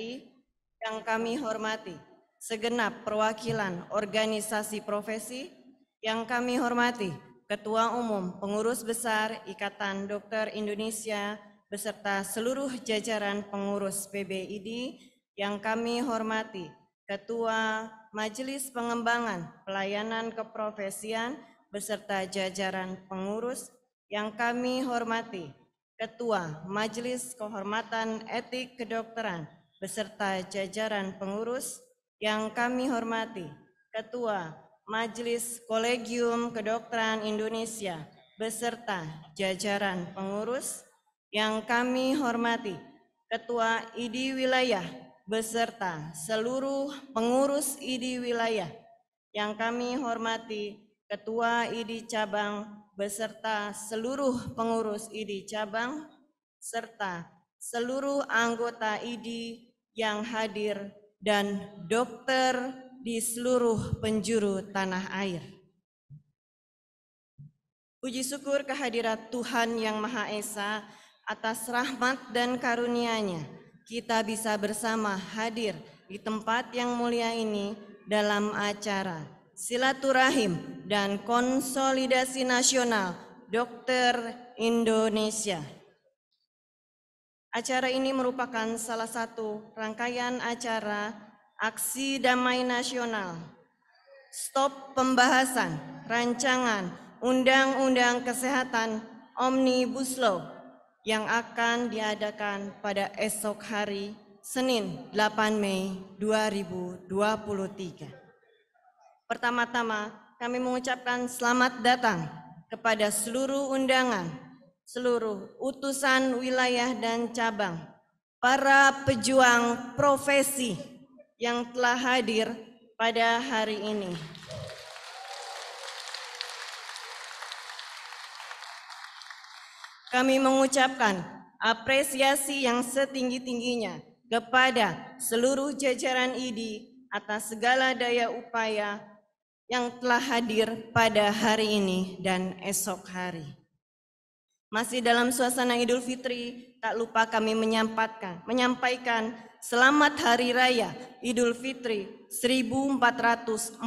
RI yang kami hormati, segenap perwakilan organisasi profesi yang kami hormati, Ketua Umum Pengurus Besar Ikatan Dokter Indonesia beserta seluruh jajaran pengurus PBID yang kami hormati, Ketua Majelis Pengembangan Pelayanan Keprofesian beserta jajaran pengurus yang kami hormati, Ketua Majelis Kehormatan Etik Kedokteran beserta jajaran pengurus yang kami hormati, Ketua Majelis Kolegium Kedokteran Indonesia beserta jajaran pengurus yang kami hormati, Ketua idi Wilayah beserta seluruh pengurus idi Wilayah yang kami hormati, Ketua idi Cabang beserta seluruh pengurus idi Cabang serta seluruh anggota idi yang hadir dan dokter di seluruh penjuru tanah air. Puji syukur kehadirat Tuhan Yang Maha Esa atas rahmat dan karunia-Nya. Kita bisa bersama hadir di tempat yang mulia ini dalam acara silaturahim dan konsolidasi nasional Dokter Indonesia. Acara ini merupakan salah satu rangkaian acara Aksi Damai Nasional. Stop pembahasan rancangan Undang-Undang Kesehatan Omnibus Law yang akan diadakan pada esok hari Senin 8 Mei 2023. Pertama-tama kami mengucapkan selamat datang kepada seluruh undangan seluruh utusan wilayah dan cabang, para pejuang profesi yang telah hadir pada hari ini. Kami mengucapkan apresiasi yang setinggi-tingginya kepada seluruh jajaran IDI atas segala daya upaya yang telah hadir pada hari ini dan esok hari. Masih dalam suasana Idul Fitri, tak lupa kami menyampaikan, menyampaikan Selamat Hari Raya Idul Fitri 1444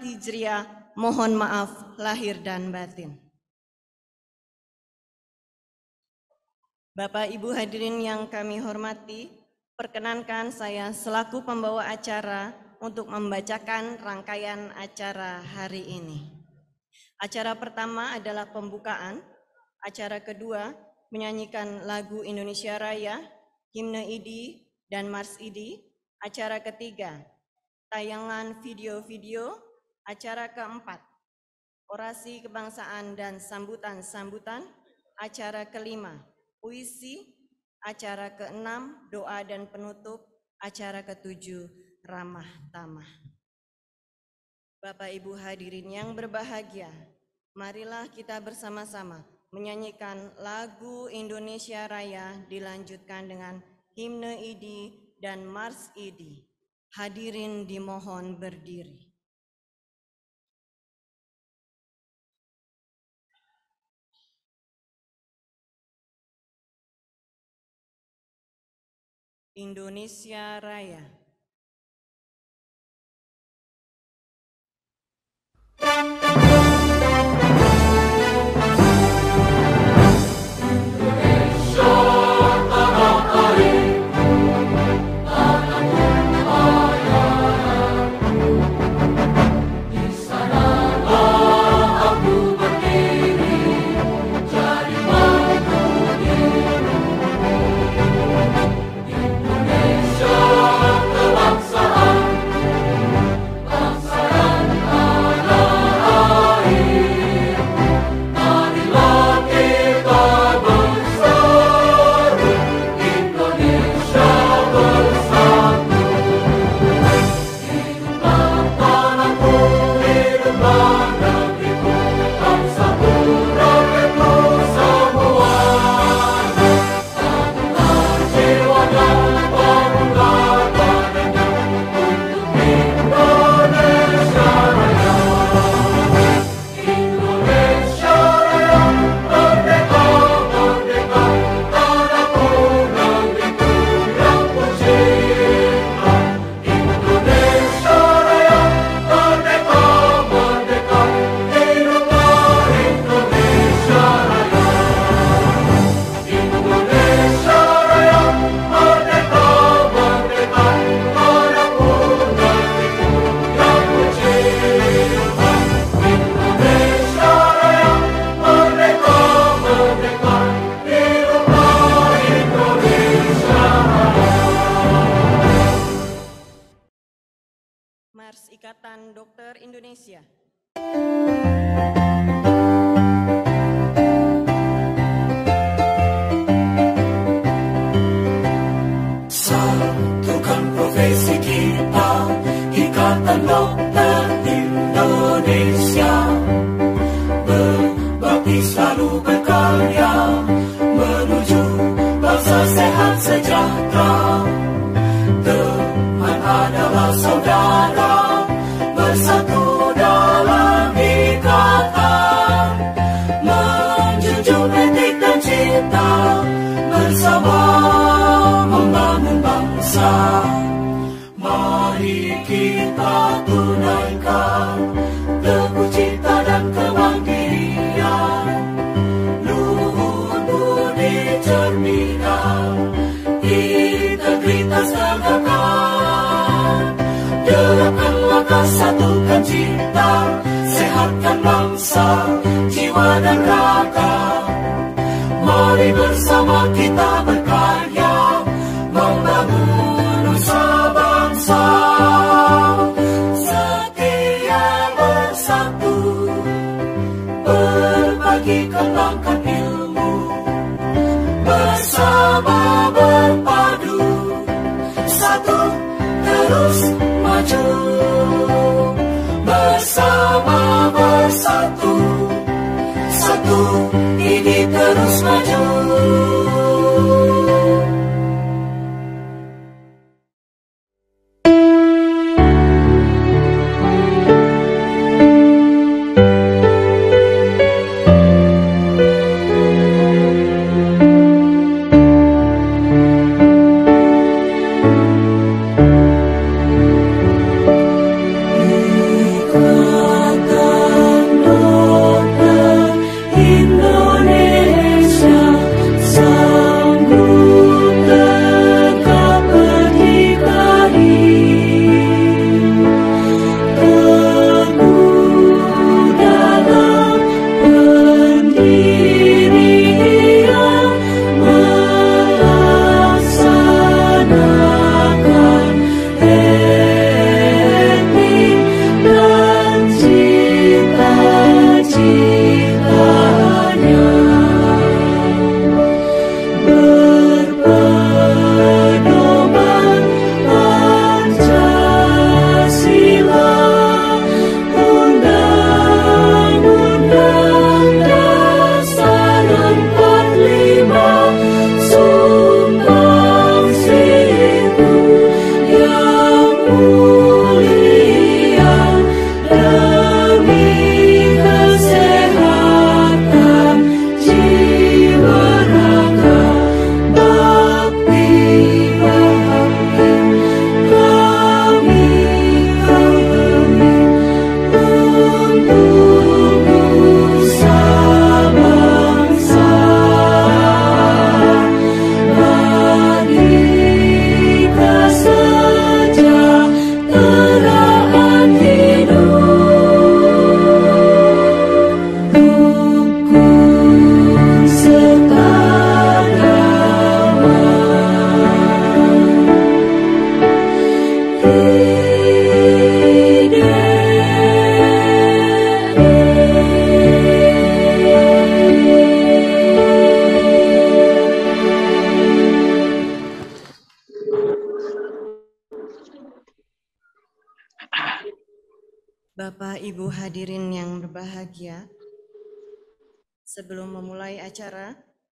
Hijriah. Mohon maaf lahir dan batin. Bapak Ibu hadirin yang kami hormati, perkenankan saya selaku pembawa acara untuk membacakan rangkaian acara hari ini. Acara pertama adalah pembukaan acara kedua menyanyikan lagu Indonesia Raya, himne Idi, dan Mars Idi. Acara ketiga tayangan video-video. Acara keempat orasi kebangsaan dan sambutan-sambutan. Acara kelima puisi. Acara keenam doa dan penutup. Acara ketujuh ramah tamah. Bapak Ibu hadirin yang berbahagia, marilah kita bersama-sama menyanyikan lagu Indonesia Raya dilanjutkan dengan himne idi dan mars idi. Hadirin dimohon berdiri. Indonesia Raya. Thank you. bangsa, jiwa dan raga. Mari bersama kita berkata.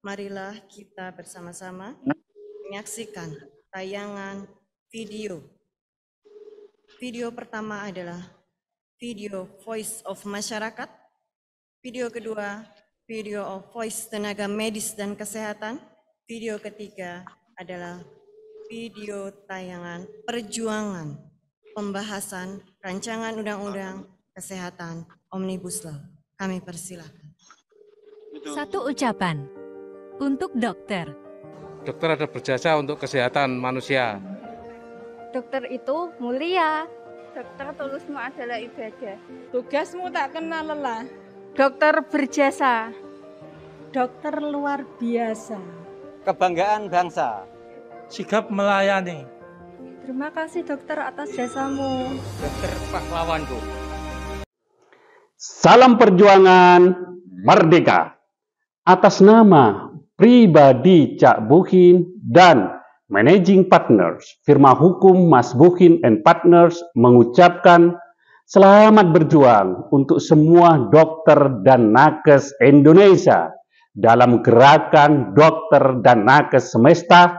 marilah kita bersama-sama menyaksikan tayangan video. Video pertama adalah video Voice of Masyarakat, video kedua video of Voice Tenaga Medis dan Kesehatan, video ketiga adalah video tayangan perjuangan pembahasan rancangan undang-undang kesehatan Omnibus Law. Kami persilahkan Satu ucapan untuk dokter. Dokter ada berjasa untuk kesehatan manusia. Dokter itu mulia. Dokter tulusmu adalah ibadah. Tugasmu tak kenal lelah. Dokter berjasa. Dokter luar biasa. Kebanggaan bangsa. sikap melayani. Terima kasih dokter atas jasamu. Dokter pahlawanku. Salam perjuangan merdeka. Atas nama pribadi Cak Buhin dan Managing Partners firma hukum Mas Buhin and Partners mengucapkan selamat berjuang untuk semua dokter dan nakes Indonesia dalam gerakan dokter dan nakes semesta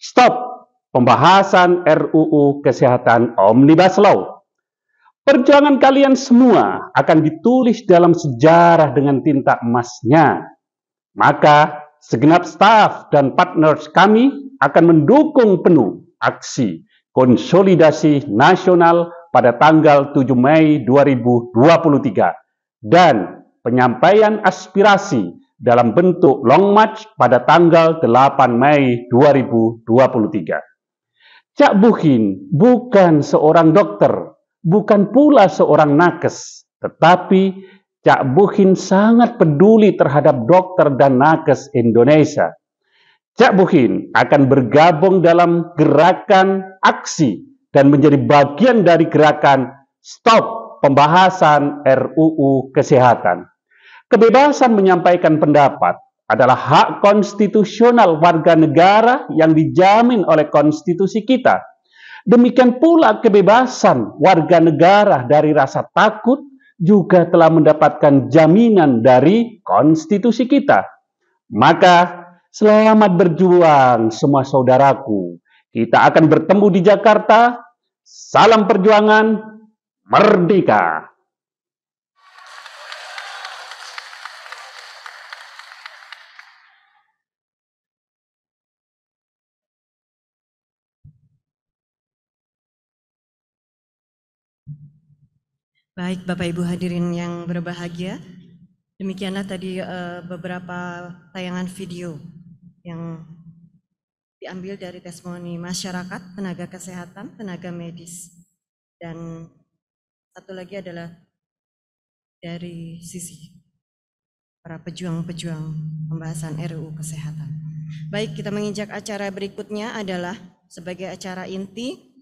stop pembahasan RUU Kesehatan Omnibus Law. Perjuangan kalian semua akan ditulis dalam sejarah dengan tinta emasnya. Maka segenap staf dan partners kami akan mendukung penuh aksi konsolidasi nasional pada tanggal 7 Mei 2023 dan penyampaian aspirasi dalam bentuk long march pada tanggal 8 Mei 2023. Cak Buhin bukan seorang dokter, bukan pula seorang nakes, tetapi Cak Buhin sangat peduli terhadap dokter dan nakes Indonesia. Cak Buhin akan bergabung dalam gerakan aksi dan menjadi bagian dari gerakan Stop Pembahasan RUU Kesehatan. Kebebasan menyampaikan pendapat adalah hak konstitusional warga negara yang dijamin oleh konstitusi kita. Demikian pula kebebasan warga negara dari rasa takut, juga telah mendapatkan jaminan dari konstitusi kita. Maka, selamat berjuang semua saudaraku. Kita akan bertemu di Jakarta. Salam perjuangan, merdeka! Baik, Bapak Ibu hadirin yang berbahagia, demikianlah tadi eh, beberapa tayangan video yang diambil dari testimoni masyarakat, tenaga kesehatan, tenaga medis, dan satu lagi adalah dari sisi para pejuang-pejuang pembahasan RUU Kesehatan. Baik, kita menginjak acara berikutnya adalah sebagai acara inti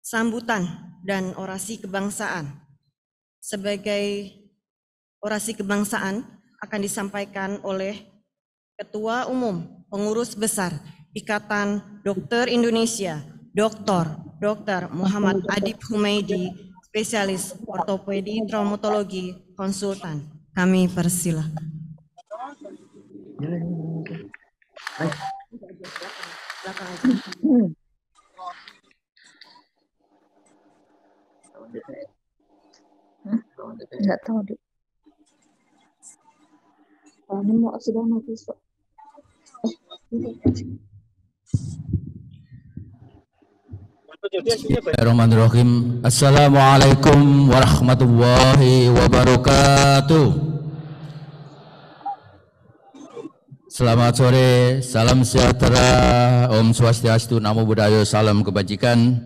sambutan dan orasi kebangsaan. Sebagai orasi kebangsaan akan disampaikan oleh Ketua Umum Pengurus Besar Ikatan Dokter Indonesia, Dr. Dr. Muhammad Adib Humaidi, spesialis ortopedi traumatologi konsultan. Kami persilahkan. nggak tahu deh kami mau sudah mati so. Bismillahirrahmanirrahim. Eh, ya Assalamualaikum warahmatullahi wabarakatuh. Selamat sore, salam sejahtera, Om Swastiastu, Namo Buddhaya, salam kebajikan,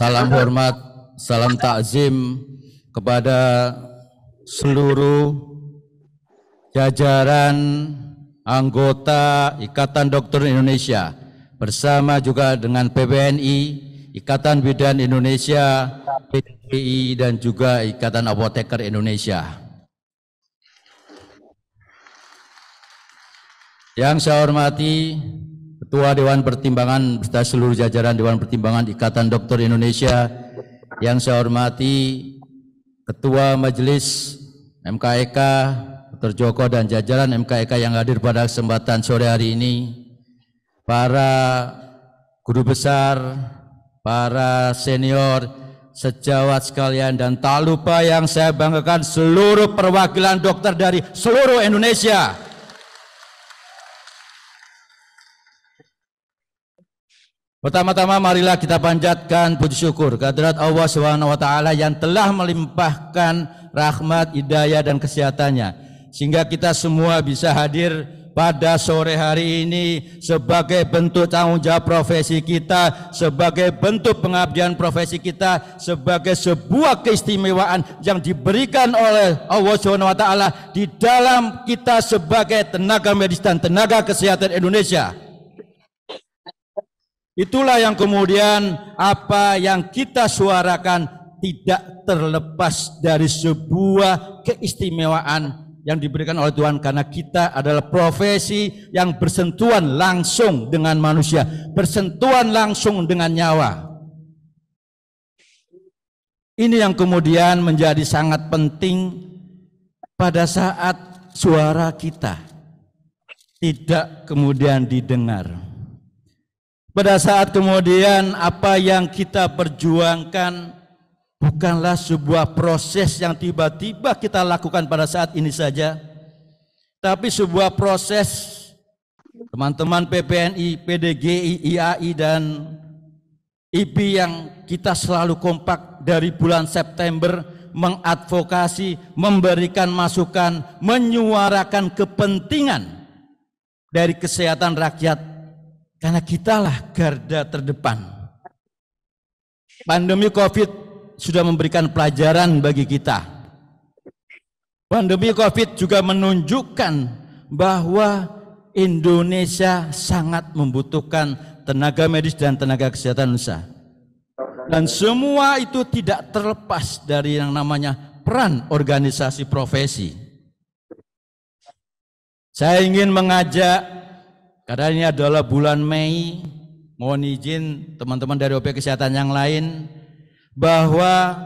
salam hormat, salam takzim, kepada seluruh jajaran anggota Ikatan Dokter Indonesia bersama juga dengan PBNI, Ikatan Bidan Indonesia, PDI dan juga Ikatan Apoteker Indonesia. Yang saya hormati Ketua Dewan Pertimbangan beserta seluruh jajaran Dewan Pertimbangan Ikatan Dokter Indonesia, yang saya hormati Ketua Majelis MKEK, Dr. Joko dan jajaran MKEK e yang hadir pada kesempatan sore hari ini, para guru besar, para senior, sejawat sekalian dan tak lupa yang saya banggakan seluruh perwakilan dokter dari seluruh Indonesia. Pertama-tama marilah kita panjatkan puji syukur kehadirat Allah Subhanahu wa taala yang telah melimpahkan rahmat, hidayah dan kesehatannya sehingga kita semua bisa hadir pada sore hari ini sebagai bentuk tanggung jawab profesi kita, sebagai bentuk pengabdian profesi kita, sebagai sebuah keistimewaan yang diberikan oleh Allah Subhanahu wa taala di dalam kita sebagai tenaga medis dan tenaga kesehatan Indonesia. Itulah yang kemudian apa yang kita suarakan tidak terlepas dari sebuah keistimewaan yang diberikan oleh Tuhan karena kita adalah profesi yang bersentuhan langsung dengan manusia, bersentuhan langsung dengan nyawa. Ini yang kemudian menjadi sangat penting pada saat suara kita tidak kemudian didengar. Pada saat kemudian apa yang kita perjuangkan bukanlah sebuah proses yang tiba-tiba kita lakukan pada saat ini saja, tapi sebuah proses teman-teman PPNI, PDGI, IAI dan IP yang kita selalu kompak dari bulan September mengadvokasi, memberikan masukan, menyuarakan kepentingan dari kesehatan rakyat karena kitalah garda terdepan. Pandemi COVID sudah memberikan pelajaran bagi kita. Pandemi COVID juga menunjukkan bahwa Indonesia sangat membutuhkan tenaga medis dan tenaga kesehatan Indonesia. Dan semua itu tidak terlepas dari yang namanya peran organisasi profesi. Saya ingin mengajak karena ini adalah bulan Mei, mohon izin teman-teman dari OP Kesehatan yang lain, bahwa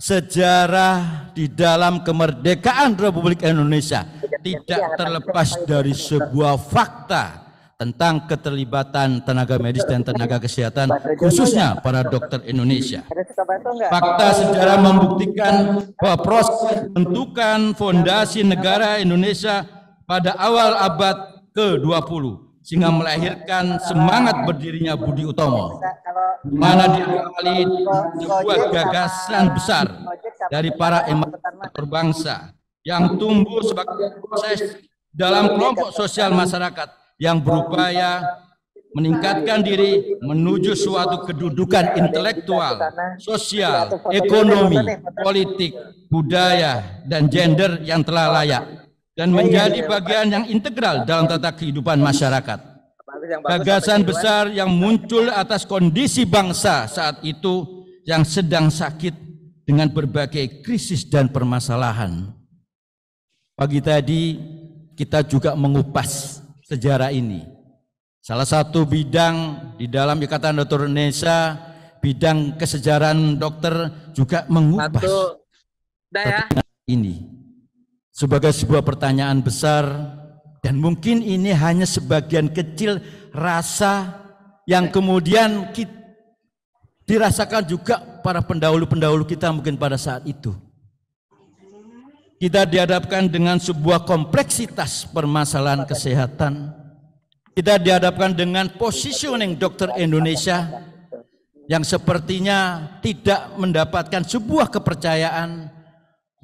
sejarah di dalam kemerdekaan Republik Indonesia tidak terlepas dari sebuah fakta tentang keterlibatan tenaga medis dan tenaga kesehatan khususnya para dokter Indonesia. Fakta sejarah membuktikan bahwa proses pembentukan fondasi negara Indonesia pada awal abad ke-20 sehingga melahirkan semangat berdirinya Budi Utomo. Di mana diawali sebuah gagasan besar dari para emak bangsa yang tumbuh sebagai proses dalam kelompok sosial masyarakat yang berupaya meningkatkan diri menuju suatu kedudukan intelektual, sosial, ekonomi, politik, budaya, dan gender yang telah layak dan iya, iya, menjadi iya. bagian yang integral dalam tata kehidupan masyarakat. Gagasan besar yang muncul atas kondisi bangsa saat itu yang sedang sakit dengan berbagai krisis dan permasalahan. Pagi tadi kita juga mengupas sejarah ini. Salah satu bidang di dalam Ikatan Dokter Indonesia, bidang kesejarahan dokter juga mengupas Satu, ya. ini sebagai sebuah pertanyaan besar dan mungkin ini hanya sebagian kecil rasa yang kemudian kita, dirasakan juga para pendahulu-pendahulu kita mungkin pada saat itu. Kita dihadapkan dengan sebuah kompleksitas permasalahan kesehatan. Kita dihadapkan dengan positioning dokter Indonesia yang sepertinya tidak mendapatkan sebuah kepercayaan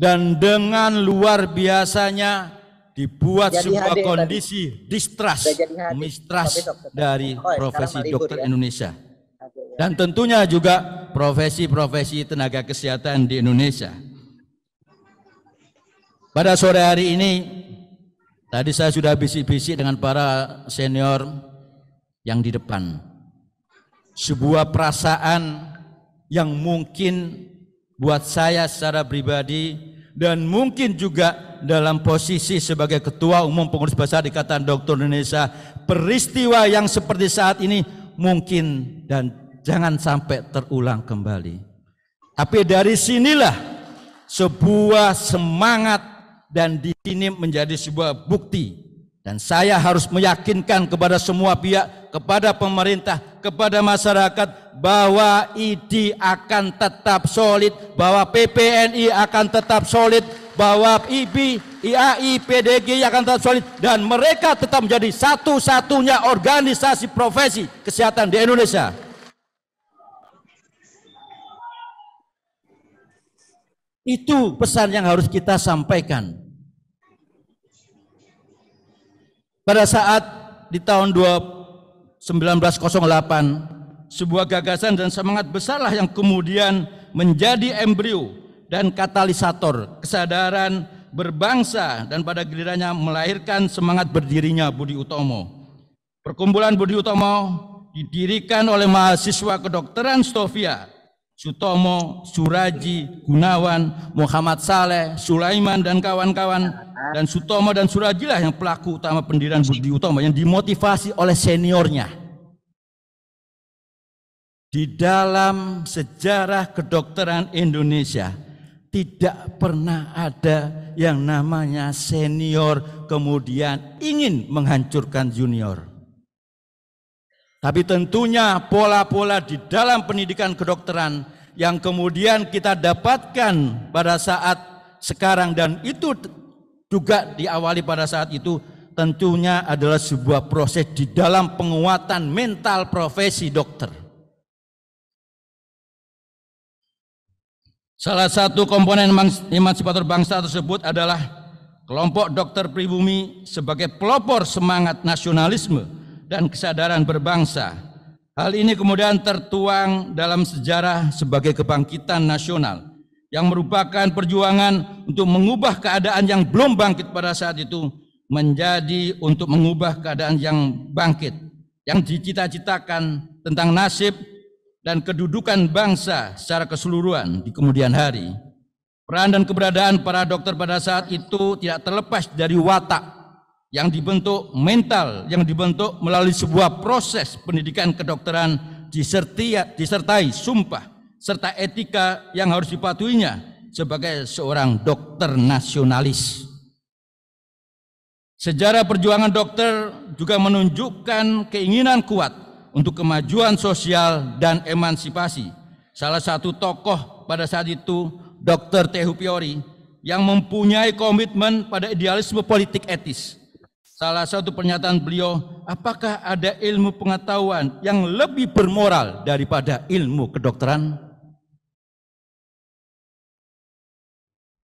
dan dengan luar biasanya dibuat jadi sebuah hadir, kondisi distrust, mistrust dari oh, profesi dokter ya. Indonesia. Ya. Dan tentunya juga profesi-profesi tenaga kesehatan di Indonesia. Pada sore hari ini, tadi saya sudah bisik-bisik dengan para senior yang di depan. Sebuah perasaan yang mungkin buat saya secara pribadi dan mungkin juga dalam posisi sebagai ketua umum pengurus besar Ikatan Dokter Indonesia peristiwa yang seperti saat ini mungkin dan jangan sampai terulang kembali. Tapi dari sinilah sebuah semangat dan di sini menjadi sebuah bukti dan saya harus meyakinkan kepada semua pihak, kepada pemerintah, kepada masyarakat bahwa ID akan tetap solid, bahwa PPNI akan tetap solid, bahwa IB, IAI, PDG akan tetap solid dan mereka tetap menjadi satu-satunya organisasi profesi kesehatan di Indonesia. Itu pesan yang harus kita sampaikan. Pada saat di tahun 1908, sebuah gagasan dan semangat besarlah yang kemudian menjadi embrio dan katalisator kesadaran berbangsa dan pada gilirannya melahirkan semangat berdirinya Budi Utomo. Perkumpulan Budi Utomo didirikan oleh mahasiswa kedokteran Stofia. Sutomo, Suraji, Gunawan, Muhammad Saleh, Sulaiman dan kawan-kawan dan Sutomo dan Suraji lah yang pelaku utama pendirian Budi Utomo yang dimotivasi oleh seniornya. Di dalam sejarah kedokteran Indonesia tidak pernah ada yang namanya senior kemudian ingin menghancurkan junior. Tapi tentunya pola-pola di dalam pendidikan kedokteran yang kemudian kita dapatkan pada saat sekarang dan itu juga diawali pada saat itu tentunya adalah sebuah proses di dalam penguatan mental profesi dokter. Salah satu komponen emansipator bangsa tersebut adalah kelompok dokter pribumi sebagai pelopor semangat nasionalisme dan kesadaran berbangsa. Hal ini kemudian tertuang dalam sejarah sebagai kebangkitan nasional yang merupakan perjuangan untuk mengubah keadaan yang belum bangkit pada saat itu menjadi untuk mengubah keadaan yang bangkit yang dicita-citakan tentang nasib dan kedudukan bangsa secara keseluruhan di kemudian hari. Peran dan keberadaan para dokter pada saat itu tidak terlepas dari watak yang dibentuk mental, yang dibentuk melalui sebuah proses pendidikan kedokteran disertai, sumpah serta etika yang harus dipatuhinya sebagai seorang dokter nasionalis. Sejarah perjuangan dokter juga menunjukkan keinginan kuat untuk kemajuan sosial dan emansipasi. Salah satu tokoh pada saat itu, Dr. Tehu Piori, yang mempunyai komitmen pada idealisme politik etis Salah satu pernyataan beliau, apakah ada ilmu pengetahuan yang lebih bermoral daripada ilmu kedokteran?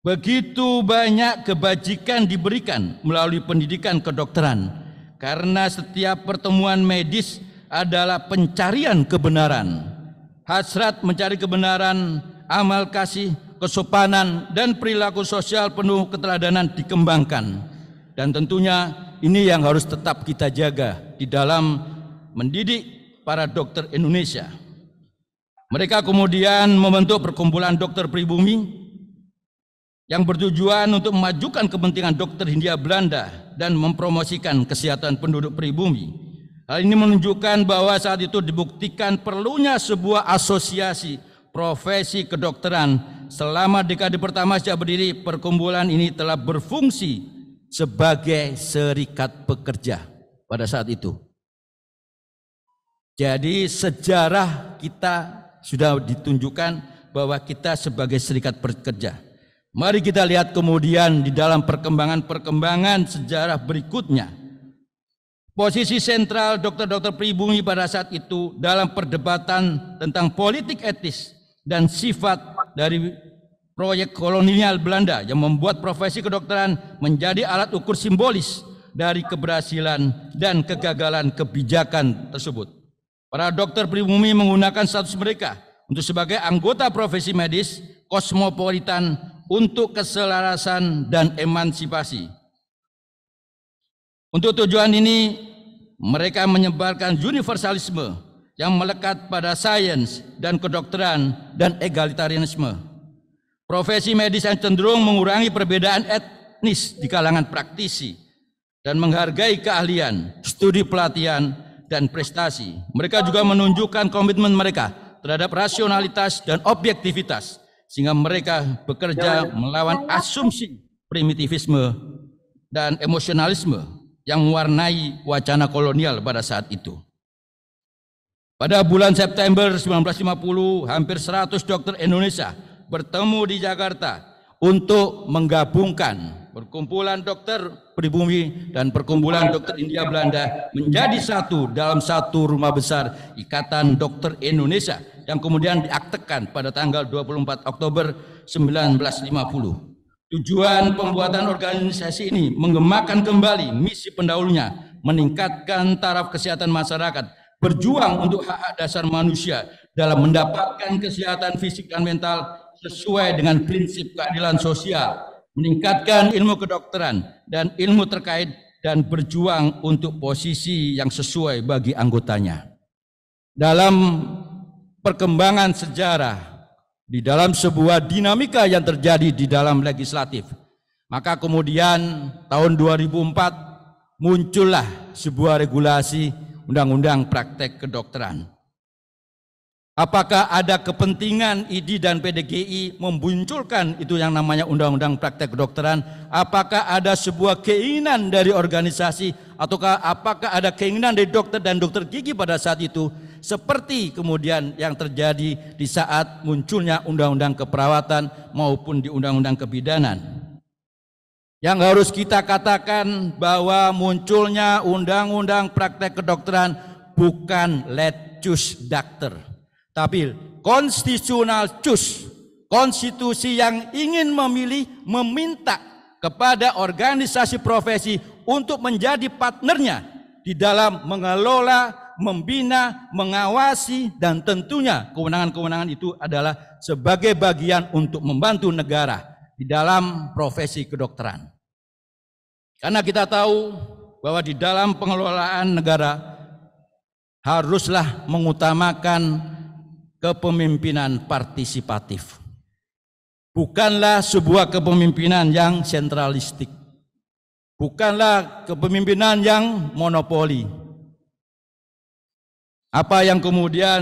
Begitu banyak kebajikan diberikan melalui pendidikan kedokteran karena setiap pertemuan medis adalah pencarian kebenaran. Hasrat mencari kebenaran, amal kasih, kesopanan dan perilaku sosial penuh keteladanan dikembangkan. Dan tentunya ini yang harus tetap kita jaga di dalam mendidik para dokter Indonesia. Mereka kemudian membentuk perkumpulan dokter pribumi yang bertujuan untuk memajukan kepentingan dokter Hindia Belanda dan mempromosikan kesehatan penduduk pribumi. Hal ini menunjukkan bahwa saat itu dibuktikan perlunya sebuah asosiasi profesi kedokteran. Selama dekade pertama sejak berdiri, perkumpulan ini telah berfungsi sebagai serikat pekerja pada saat itu. Jadi sejarah kita sudah ditunjukkan bahwa kita sebagai serikat pekerja. Mari kita lihat kemudian di dalam perkembangan-perkembangan sejarah berikutnya. Posisi sentral dokter-dokter pribumi pada saat itu dalam perdebatan tentang politik etis dan sifat dari proyek kolonial Belanda yang membuat profesi kedokteran menjadi alat ukur simbolis dari keberhasilan dan kegagalan kebijakan tersebut. Para dokter pribumi menggunakan status mereka untuk sebagai anggota profesi medis kosmopolitan untuk keselarasan dan emansipasi. Untuk tujuan ini, mereka menyebarkan universalisme yang melekat pada sains dan kedokteran dan egalitarianisme Profesi medis yang cenderung mengurangi perbedaan etnis di kalangan praktisi dan menghargai keahlian, studi pelatihan, dan prestasi. Mereka juga menunjukkan komitmen mereka terhadap rasionalitas dan objektivitas sehingga mereka bekerja melawan asumsi primitivisme dan emosionalisme yang mewarnai wacana kolonial pada saat itu. Pada bulan September 1950, hampir 100 dokter Indonesia bertemu di Jakarta untuk menggabungkan perkumpulan dokter pribumi dan perkumpulan dokter India Belanda menjadi satu dalam satu rumah besar Ikatan Dokter Indonesia yang kemudian diaktekan pada tanggal 24 Oktober 1950. Tujuan pembuatan organisasi ini mengemakan kembali misi pendahulunya, meningkatkan taraf kesehatan masyarakat, berjuang untuk hak-hak dasar manusia dalam mendapatkan kesehatan fisik dan mental sesuai dengan prinsip keadilan sosial, meningkatkan ilmu kedokteran dan ilmu terkait dan berjuang untuk posisi yang sesuai bagi anggotanya. Dalam perkembangan sejarah di dalam sebuah dinamika yang terjadi di dalam legislatif, maka kemudian tahun 2004 muncullah sebuah regulasi undang-undang praktek kedokteran Apakah ada kepentingan ID dan PDGI membunculkan itu yang namanya undang-undang praktek kedokteran? Apakah ada sebuah keinginan dari organisasi ataukah apakah ada keinginan dari dokter dan dokter gigi pada saat itu? Seperti kemudian yang terjadi di saat munculnya undang-undang keperawatan maupun di undang-undang kebidanan. Yang harus kita katakan bahwa munculnya undang-undang praktek kedokteran bukan lecus dokter tapi konstitusional cus konstitusi yang ingin memilih meminta kepada organisasi profesi untuk menjadi partnernya di dalam mengelola, membina, mengawasi dan tentunya kewenangan-kewenangan itu adalah sebagai bagian untuk membantu negara di dalam profesi kedokteran. Karena kita tahu bahwa di dalam pengelolaan negara haruslah mengutamakan kepemimpinan partisipatif. Bukanlah sebuah kepemimpinan yang sentralistik. Bukanlah kepemimpinan yang monopoli. Apa yang kemudian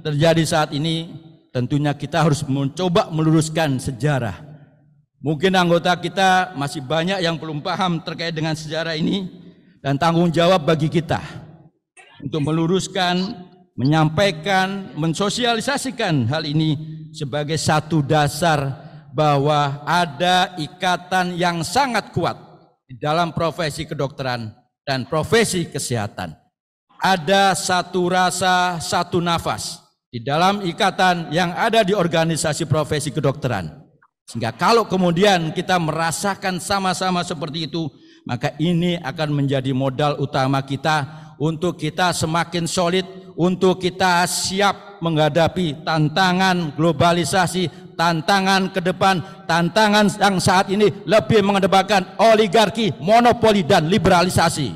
terjadi saat ini, tentunya kita harus mencoba meluruskan sejarah. Mungkin anggota kita masih banyak yang belum paham terkait dengan sejarah ini dan tanggung jawab bagi kita untuk meluruskan menyampaikan, mensosialisasikan hal ini sebagai satu dasar bahwa ada ikatan yang sangat kuat di dalam profesi kedokteran dan profesi kesehatan. Ada satu rasa, satu nafas di dalam ikatan yang ada di organisasi profesi kedokteran. Sehingga kalau kemudian kita merasakan sama-sama seperti itu, maka ini akan menjadi modal utama kita untuk kita semakin solid, untuk kita siap menghadapi tantangan globalisasi, tantangan ke depan, tantangan yang saat ini lebih mengedepankan oligarki, monopoli, dan liberalisasi.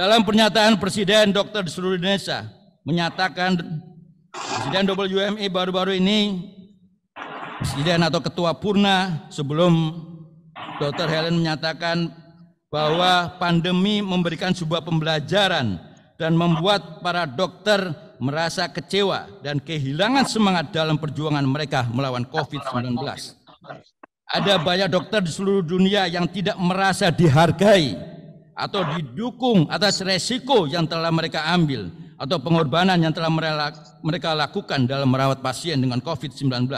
Dalam pernyataan Presiden Dr. di seluruh Indonesia menyatakan Presiden WMI baru-baru ini Presiden atau Ketua Purna sebelum Dr. Helen menyatakan bahwa pandemi memberikan sebuah pembelajaran dan membuat para dokter merasa kecewa dan kehilangan semangat dalam perjuangan mereka melawan COVID-19. Ada banyak dokter di seluruh dunia yang tidak merasa dihargai atau didukung atas resiko yang telah mereka ambil atau pengorbanan yang telah mereka lakukan dalam merawat pasien dengan COVID-19.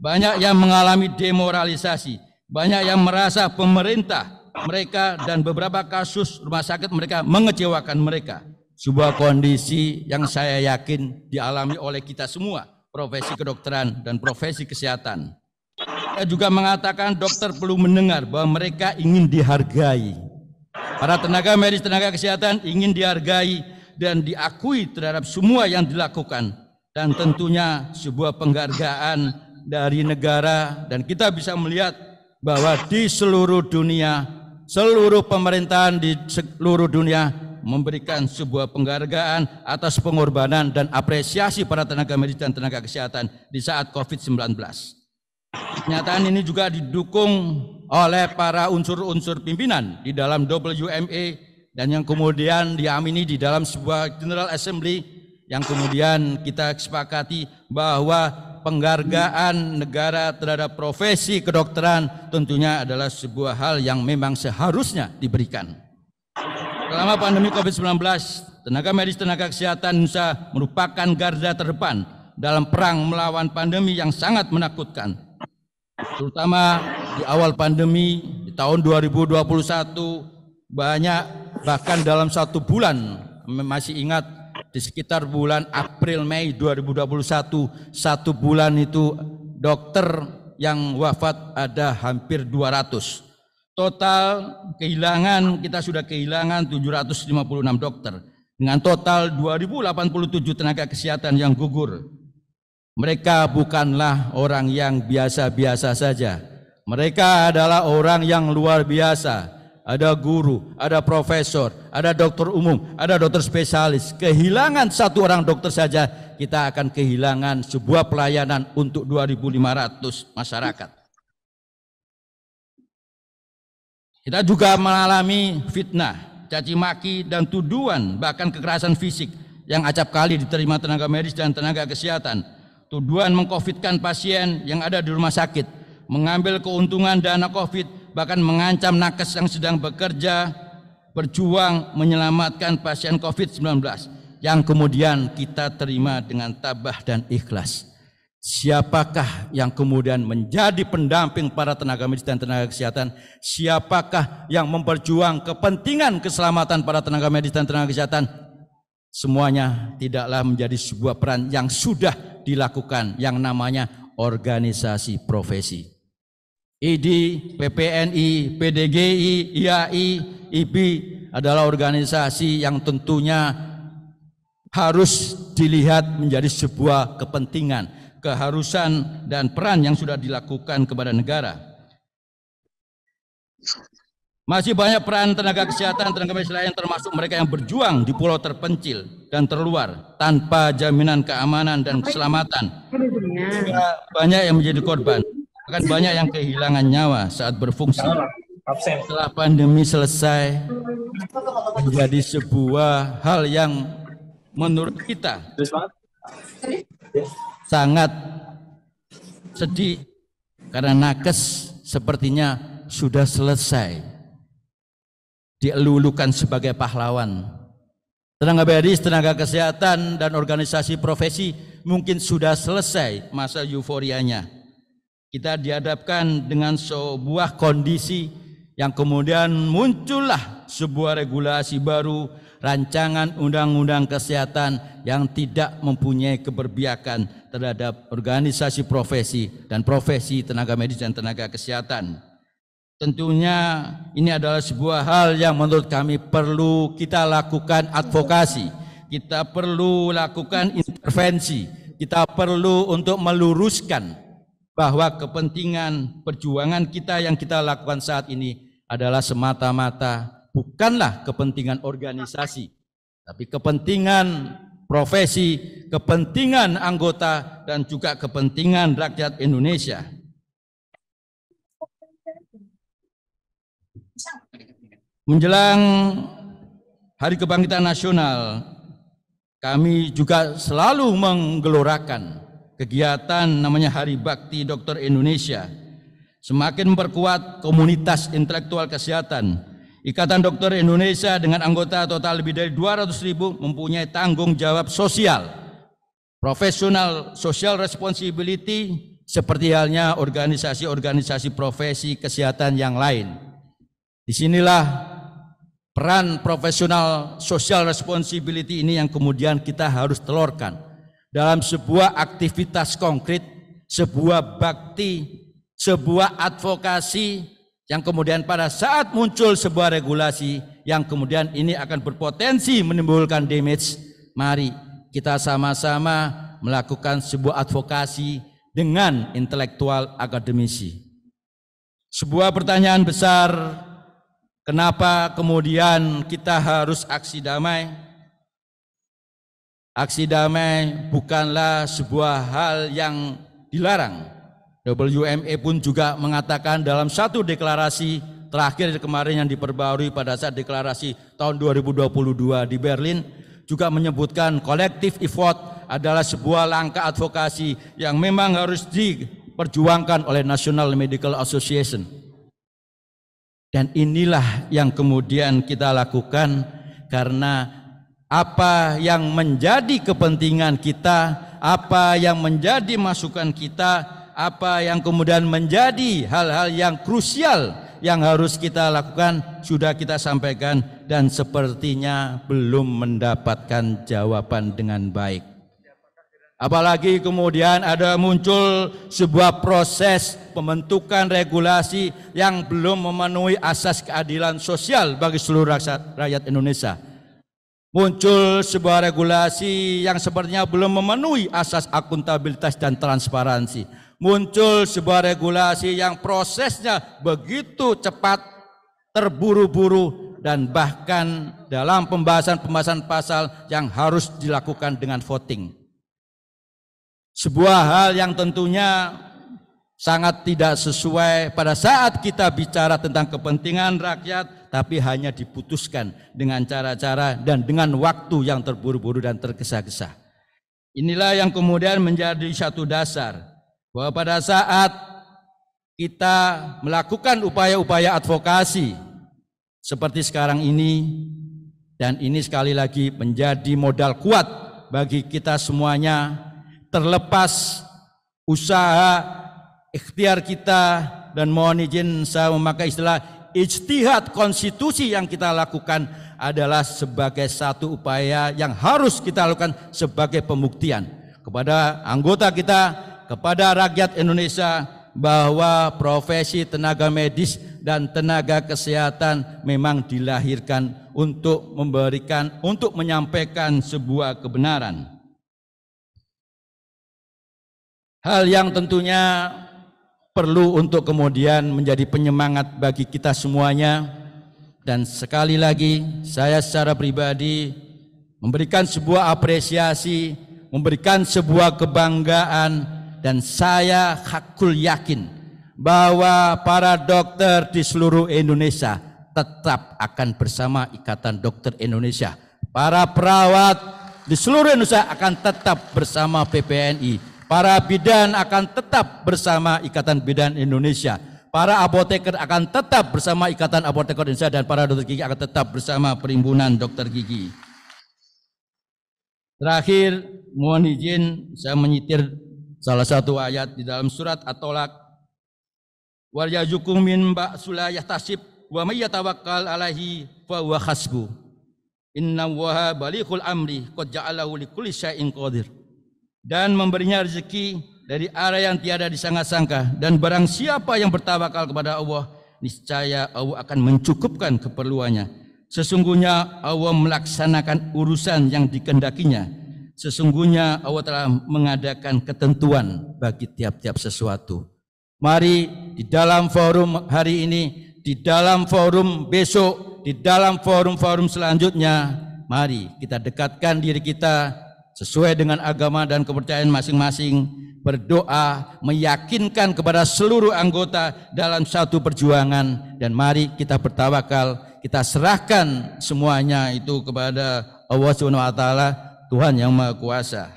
Banyak yang mengalami demoralisasi, banyak yang merasa pemerintah mereka dan beberapa kasus rumah sakit mereka mengecewakan mereka. Sebuah kondisi yang saya yakin dialami oleh kita semua, profesi kedokteran dan profesi kesehatan. Saya juga mengatakan dokter perlu mendengar bahwa mereka ingin dihargai. Para tenaga medis, tenaga kesehatan ingin dihargai dan diakui terhadap semua yang dilakukan. Dan tentunya sebuah penghargaan dari negara dan kita bisa melihat bahwa di seluruh dunia, seluruh pemerintahan di seluruh dunia memberikan sebuah penghargaan atas pengorbanan dan apresiasi para tenaga medis dan tenaga kesehatan di saat COVID-19. Kenyataan ini juga didukung oleh para unsur-unsur pimpinan di dalam WMA e dan yang kemudian diamini di dalam sebuah General Assembly yang kemudian kita sepakati bahwa penghargaan negara terhadap profesi kedokteran tentunya adalah sebuah hal yang memang seharusnya diberikan. Selama pandemi COVID-19, tenaga medis tenaga kesehatan Nusa merupakan garda terdepan dalam perang melawan pandemi yang sangat menakutkan. Terutama di awal pandemi di tahun 2021 banyak bahkan dalam satu bulan masih ingat di sekitar bulan April Mei 2021 satu bulan itu dokter yang wafat ada hampir 200. Total kehilangan kita sudah kehilangan 756 dokter dengan total 2087 tenaga kesehatan yang gugur. Mereka bukanlah orang yang biasa-biasa saja. Mereka adalah orang yang luar biasa ada guru, ada profesor, ada dokter umum, ada dokter spesialis. Kehilangan satu orang dokter saja, kita akan kehilangan sebuah pelayanan untuk 2.500 masyarakat. Kita juga mengalami fitnah, caci maki dan tuduhan bahkan kekerasan fisik yang acap kali diterima tenaga medis dan tenaga kesehatan. Tuduhan mengkofitkan pasien yang ada di rumah sakit, mengambil keuntungan dana covid bahkan mengancam nakes yang sedang bekerja berjuang menyelamatkan pasien COVID-19 yang kemudian kita terima dengan tabah dan ikhlas. Siapakah yang kemudian menjadi pendamping para tenaga medis dan tenaga kesehatan? Siapakah yang memperjuang kepentingan keselamatan para tenaga medis dan tenaga kesehatan? Semuanya tidaklah menjadi sebuah peran yang sudah dilakukan yang namanya organisasi profesi. IDI, PPNI, PDGI, IAI, IP adalah organisasi yang tentunya harus dilihat menjadi sebuah kepentingan, keharusan dan peran yang sudah dilakukan kepada negara. Masih banyak peran tenaga kesehatan, tenaga medis lain termasuk mereka yang berjuang di pulau terpencil dan terluar tanpa jaminan keamanan dan keselamatan. Banyak yang menjadi korban. Akan banyak yang kehilangan nyawa saat berfungsi. Setelah pandemi selesai, menjadi sebuah hal yang menurut kita sangat sedih karena nakes sepertinya sudah selesai dielulukan sebagai pahlawan. Tenaga medis, tenaga kesehatan, dan organisasi profesi mungkin sudah selesai masa euforianya. Kita dihadapkan dengan sebuah kondisi yang kemudian muncullah sebuah regulasi baru, rancangan undang-undang kesehatan yang tidak mempunyai keberbiakan terhadap organisasi profesi dan profesi tenaga medis dan tenaga kesehatan. Tentunya ini adalah sebuah hal yang menurut kami perlu kita lakukan advokasi, kita perlu lakukan intervensi, kita perlu untuk meluruskan bahwa kepentingan perjuangan kita yang kita lakukan saat ini adalah semata-mata bukanlah kepentingan organisasi, tapi kepentingan profesi, kepentingan anggota, dan juga kepentingan rakyat Indonesia. Menjelang Hari Kebangkitan Nasional, kami juga selalu menggelorakan kegiatan namanya Hari Bakti Dokter Indonesia semakin memperkuat komunitas intelektual kesehatan. Ikatan Dokter Indonesia dengan anggota total lebih dari 200 ribu mempunyai tanggung jawab sosial, profesional social responsibility seperti halnya organisasi-organisasi profesi kesehatan yang lain. Disinilah peran profesional social responsibility ini yang kemudian kita harus telurkan dalam sebuah aktivitas konkret, sebuah bakti, sebuah advokasi yang kemudian pada saat muncul sebuah regulasi yang kemudian ini akan berpotensi menimbulkan damage, mari kita sama-sama melakukan sebuah advokasi dengan intelektual akademisi. Sebuah pertanyaan besar, kenapa kemudian kita harus aksi damai? Aksi damai bukanlah sebuah hal yang dilarang. WME pun juga mengatakan dalam satu deklarasi terakhir kemarin yang diperbarui pada saat deklarasi tahun 2022 di Berlin juga menyebutkan kolektif effort adalah sebuah langkah advokasi yang memang harus diperjuangkan oleh National Medical Association. Dan inilah yang kemudian kita lakukan karena apa yang menjadi kepentingan kita, apa yang menjadi masukan kita, apa yang kemudian menjadi hal-hal yang krusial yang harus kita lakukan sudah kita sampaikan dan sepertinya belum mendapatkan jawaban dengan baik. Apalagi kemudian ada muncul sebuah proses pembentukan regulasi yang belum memenuhi asas keadilan sosial bagi seluruh rakyat Indonesia muncul sebuah regulasi yang sebenarnya belum memenuhi asas akuntabilitas dan transparansi. Muncul sebuah regulasi yang prosesnya begitu cepat, terburu-buru, dan bahkan dalam pembahasan-pembahasan pasal yang harus dilakukan dengan voting. Sebuah hal yang tentunya sangat tidak sesuai pada saat kita bicara tentang kepentingan rakyat, tapi hanya diputuskan dengan cara-cara dan dengan waktu yang terburu-buru dan tergesa-gesa. Inilah yang kemudian menjadi satu dasar bahwa pada saat kita melakukan upaya-upaya advokasi seperti sekarang ini dan ini sekali lagi menjadi modal kuat bagi kita semuanya terlepas usaha ikhtiar kita dan mohon izin saya memakai istilah ijtihad konstitusi yang kita lakukan adalah sebagai satu upaya yang harus kita lakukan sebagai pembuktian kepada anggota kita, kepada rakyat Indonesia bahwa profesi tenaga medis dan tenaga kesehatan memang dilahirkan untuk memberikan untuk menyampaikan sebuah kebenaran. Hal yang tentunya perlu untuk kemudian menjadi penyemangat bagi kita semuanya dan sekali lagi saya secara pribadi memberikan sebuah apresiasi, memberikan sebuah kebanggaan dan saya hakul yakin bahwa para dokter di seluruh Indonesia tetap akan bersama Ikatan Dokter Indonesia. Para perawat di seluruh Indonesia akan tetap bersama PPNI Para bidan akan tetap bersama Ikatan Bidan Indonesia. Para apoteker akan tetap bersama Ikatan Apoteker Indonesia dan para dokter gigi akan tetap bersama Perimbunan Dokter Gigi. Terakhir, mohon izin saya menyitir salah satu ayat di dalam surat At-Tolak. Waryajukum min sulayah tasib wa may alaihi fa wa khasbu. Inna waha balikul amri qad ja'alahu qadir dan memberinya rezeki dari arah yang tiada disangka-sangka dan barang siapa yang bertawakal kepada Allah niscaya Allah akan mencukupkan keperluannya sesungguhnya Allah melaksanakan urusan yang dikendakinya sesungguhnya Allah telah mengadakan ketentuan bagi tiap-tiap sesuatu mari di dalam forum hari ini di dalam forum besok di dalam forum-forum selanjutnya mari kita dekatkan diri kita sesuai dengan agama dan kepercayaan masing-masing, berdoa, meyakinkan kepada seluruh anggota dalam satu perjuangan dan mari kita bertawakal, kita serahkan semuanya itu kepada Allah Subhanahu wa taala, Tuhan yang Maha Kuasa.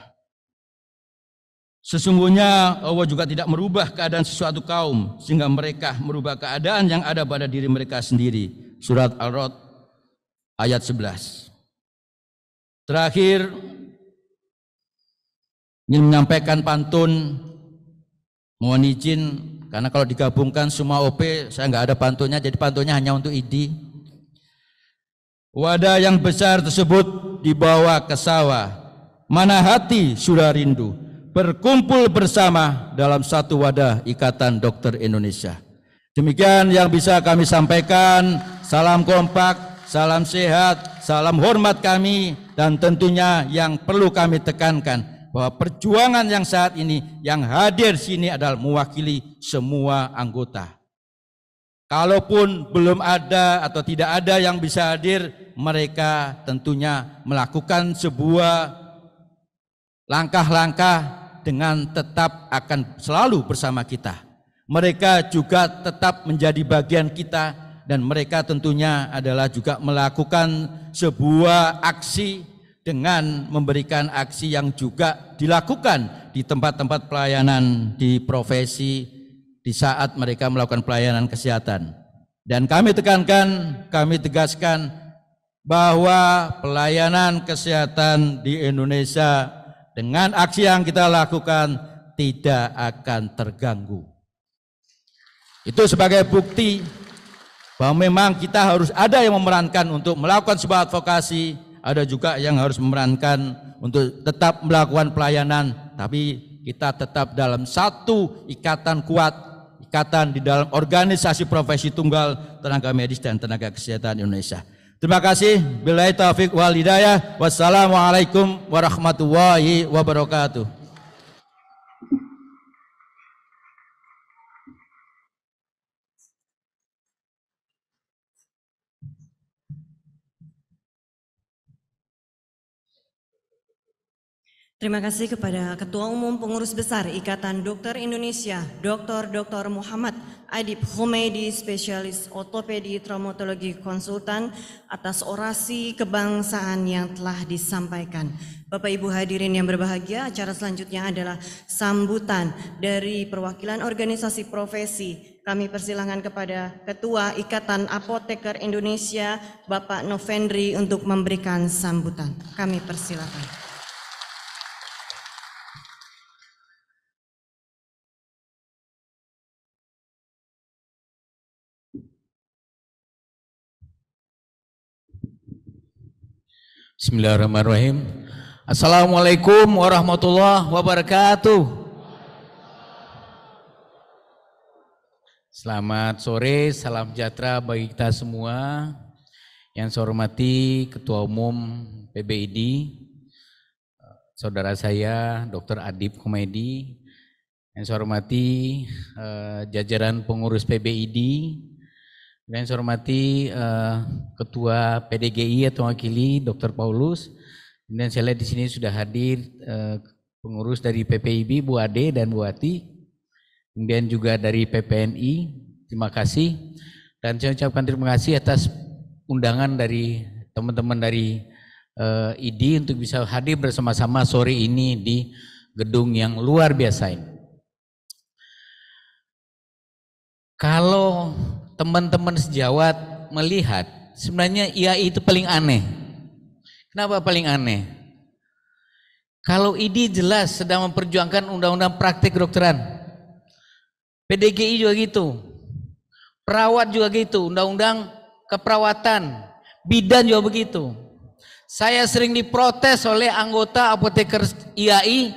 Sesungguhnya Allah juga tidak merubah keadaan sesuatu kaum sehingga mereka merubah keadaan yang ada pada diri mereka sendiri. Surat Al-Rod ayat 11. Terakhir ingin menyampaikan pantun mohon izin karena kalau digabungkan semua OP saya nggak ada pantunnya jadi pantunnya hanya untuk ID wadah yang besar tersebut dibawa ke sawah mana hati sudah rindu berkumpul bersama dalam satu wadah ikatan dokter Indonesia demikian yang bisa kami sampaikan salam kompak salam sehat salam hormat kami dan tentunya yang perlu kami tekankan bahwa perjuangan yang saat ini yang hadir sini adalah mewakili semua anggota. Kalaupun belum ada atau tidak ada yang bisa hadir, mereka tentunya melakukan sebuah langkah-langkah dengan tetap akan selalu bersama kita. Mereka juga tetap menjadi bagian kita dan mereka tentunya adalah juga melakukan sebuah aksi dengan memberikan aksi yang juga dilakukan di tempat-tempat pelayanan di profesi di saat mereka melakukan pelayanan kesehatan. Dan kami tekankan, kami tegaskan bahwa pelayanan kesehatan di Indonesia dengan aksi yang kita lakukan tidak akan terganggu. Itu sebagai bukti bahwa memang kita harus ada yang memerankan untuk melakukan sebuah advokasi ada juga yang harus memerankan untuk tetap melakukan pelayanan, tapi kita tetap dalam satu ikatan kuat, ikatan di dalam organisasi profesi tunggal tenaga medis dan tenaga kesehatan Indonesia. Terima kasih. Bila taufik wal hidayah. Wassalamualaikum warahmatullahi wabarakatuh. Terima kasih kepada Ketua Umum Pengurus Besar Ikatan Dokter Indonesia, Dr. Dr. Muhammad Adib Humaydi, spesialis Otopedi traumatologi konsultan atas orasi kebangsaan yang telah disampaikan. Bapak Ibu hadirin yang berbahagia, acara selanjutnya adalah sambutan dari perwakilan organisasi profesi. Kami persilahkan kepada Ketua Ikatan Apoteker Indonesia, Bapak Novendri untuk memberikan sambutan. Kami persilahkan. Bismillahirrahmanirrahim. Assalamualaikum warahmatullahi wabarakatuh. Selamat sore, salam sejahtera bagi kita semua. Yang saya hormati Ketua Umum PBID, saudara saya Dr. Adib Komedi. Yang saya hormati eh, jajaran pengurus PBID, yang saya hormati uh, Ketua PDGI atau wakili Dr. Paulus. Dan saya lihat di sini sudah hadir uh, pengurus dari PPIB Bu Ade dan Bu Ati. Kemudian juga dari PPNI. Terima kasih. Dan saya ucapkan terima kasih atas undangan dari teman-teman dari uh, eh, ID untuk bisa hadir bersama-sama sore ini di gedung yang luar biasa ini. Kalau teman-teman sejawat melihat sebenarnya IAI itu paling aneh. Kenapa paling aneh? Kalau ID jelas sedang memperjuangkan undang-undang praktik kedokteran. PDGI juga gitu. Perawat juga gitu, undang-undang keperawatan. Bidan juga begitu. Saya sering diprotes oleh anggota apoteker IAI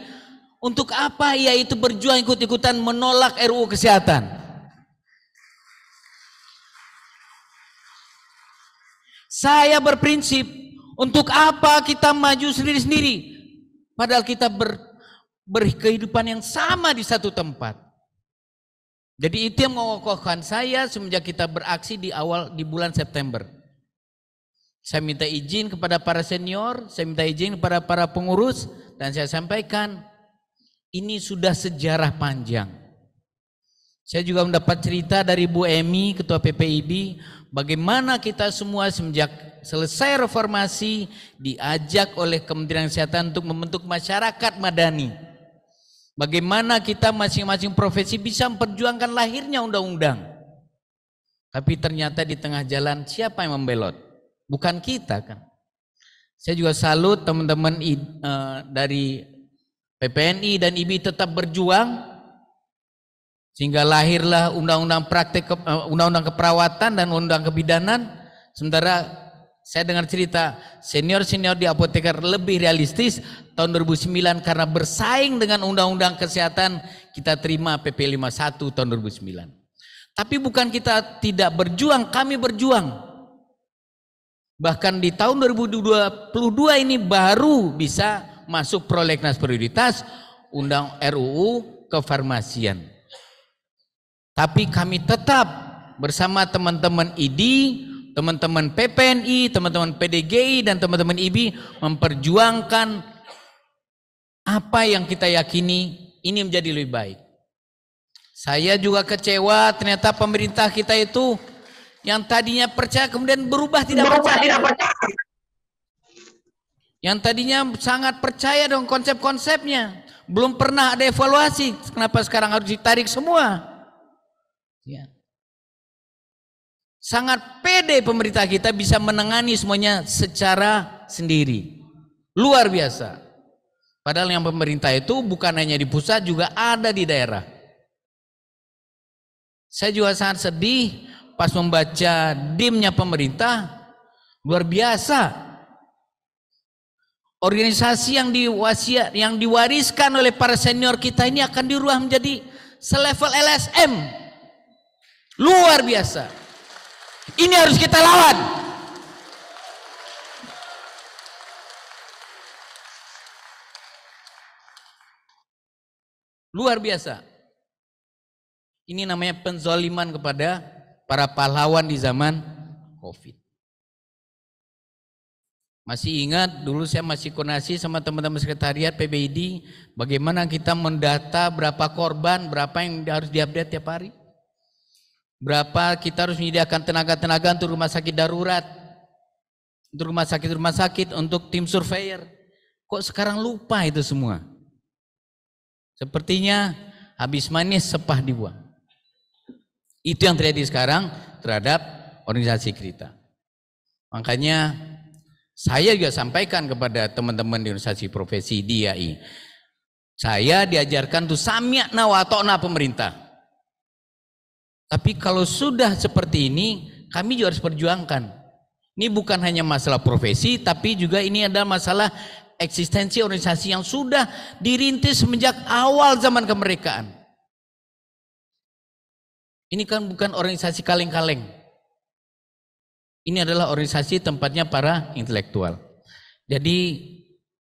untuk apa IAI itu berjuang ikut-ikutan menolak RUU kesehatan. Saya berprinsip, untuk apa kita maju sendiri-sendiri? Padahal kita ber, berkehidupan yang sama di satu tempat. Jadi itu yang mengokohkan saya semenjak kita beraksi di awal di bulan September. Saya minta izin kepada para senior, saya minta izin kepada para pengurus dan saya sampaikan ini sudah sejarah panjang. Saya juga mendapat cerita dari Bu Emi, Ketua PPIB bagaimana kita semua semenjak selesai reformasi diajak oleh Kementerian Kesehatan untuk membentuk masyarakat madani. Bagaimana kita masing-masing profesi bisa memperjuangkan lahirnya undang-undang. Tapi ternyata di tengah jalan siapa yang membelot? Bukan kita kan. Saya juga salut teman-teman eh, dari PPNI dan IBI tetap berjuang sehingga lahirlah undang-undang praktik eh, undang-undang keperawatan dan undang kebidanan. Sementara saya dengar cerita senior-senior di apoteker lebih realistis tahun 2009 karena bersaing dengan undang-undang kesehatan kita terima PP 51 tahun 2009. Tapi bukan kita tidak berjuang, kami berjuang. Bahkan di tahun 2022 ini baru bisa masuk prolegnas prioritas undang RUU kefarmasian. Tapi kami tetap bersama teman-teman ID, teman-teman PPNI, teman-teman PDGI, dan teman-teman IB memperjuangkan apa yang kita yakini ini menjadi lebih baik. Saya juga kecewa ternyata pemerintah kita itu yang tadinya percaya kemudian berubah tidak berubah, percaya. Tidak percaya. Yang tadinya sangat percaya dong konsep-konsepnya. Belum pernah ada evaluasi. Kenapa sekarang harus ditarik semua? Ya. Sangat pede pemerintah kita bisa menangani semuanya secara sendiri. Luar biasa. Padahal yang pemerintah itu bukan hanya di pusat juga ada di daerah. Saya juga sangat sedih pas membaca dimnya pemerintah. Luar biasa. Organisasi yang diwasiat, yang diwariskan oleh para senior kita ini akan dirubah menjadi selevel LSM Luar biasa. Ini harus kita lawan. Luar biasa. Ini namanya penzoliman kepada para pahlawan di zaman Covid. Masih ingat dulu saya masih koordinasi sama teman-teman sekretariat PBID bagaimana kita mendata berapa korban, berapa yang harus diupdate tiap hari. Berapa kita harus menyediakan tenaga-tenaga untuk rumah sakit darurat, untuk rumah sakit-rumah sakit, untuk tim surveyor. Kok sekarang lupa itu semua? Sepertinya habis manis sepah dibuang. Itu yang terjadi sekarang terhadap organisasi kita. Makanya saya juga sampaikan kepada teman-teman di organisasi profesi DIAI. Saya diajarkan tuh samyakna watokna pemerintah. Tapi kalau sudah seperti ini, kami juga harus perjuangkan. Ini bukan hanya masalah profesi, tapi juga ini adalah masalah eksistensi organisasi yang sudah dirintis semenjak awal zaman kemerdekaan. Ini kan bukan organisasi kaleng-kaleng. Ini adalah organisasi tempatnya para intelektual. Jadi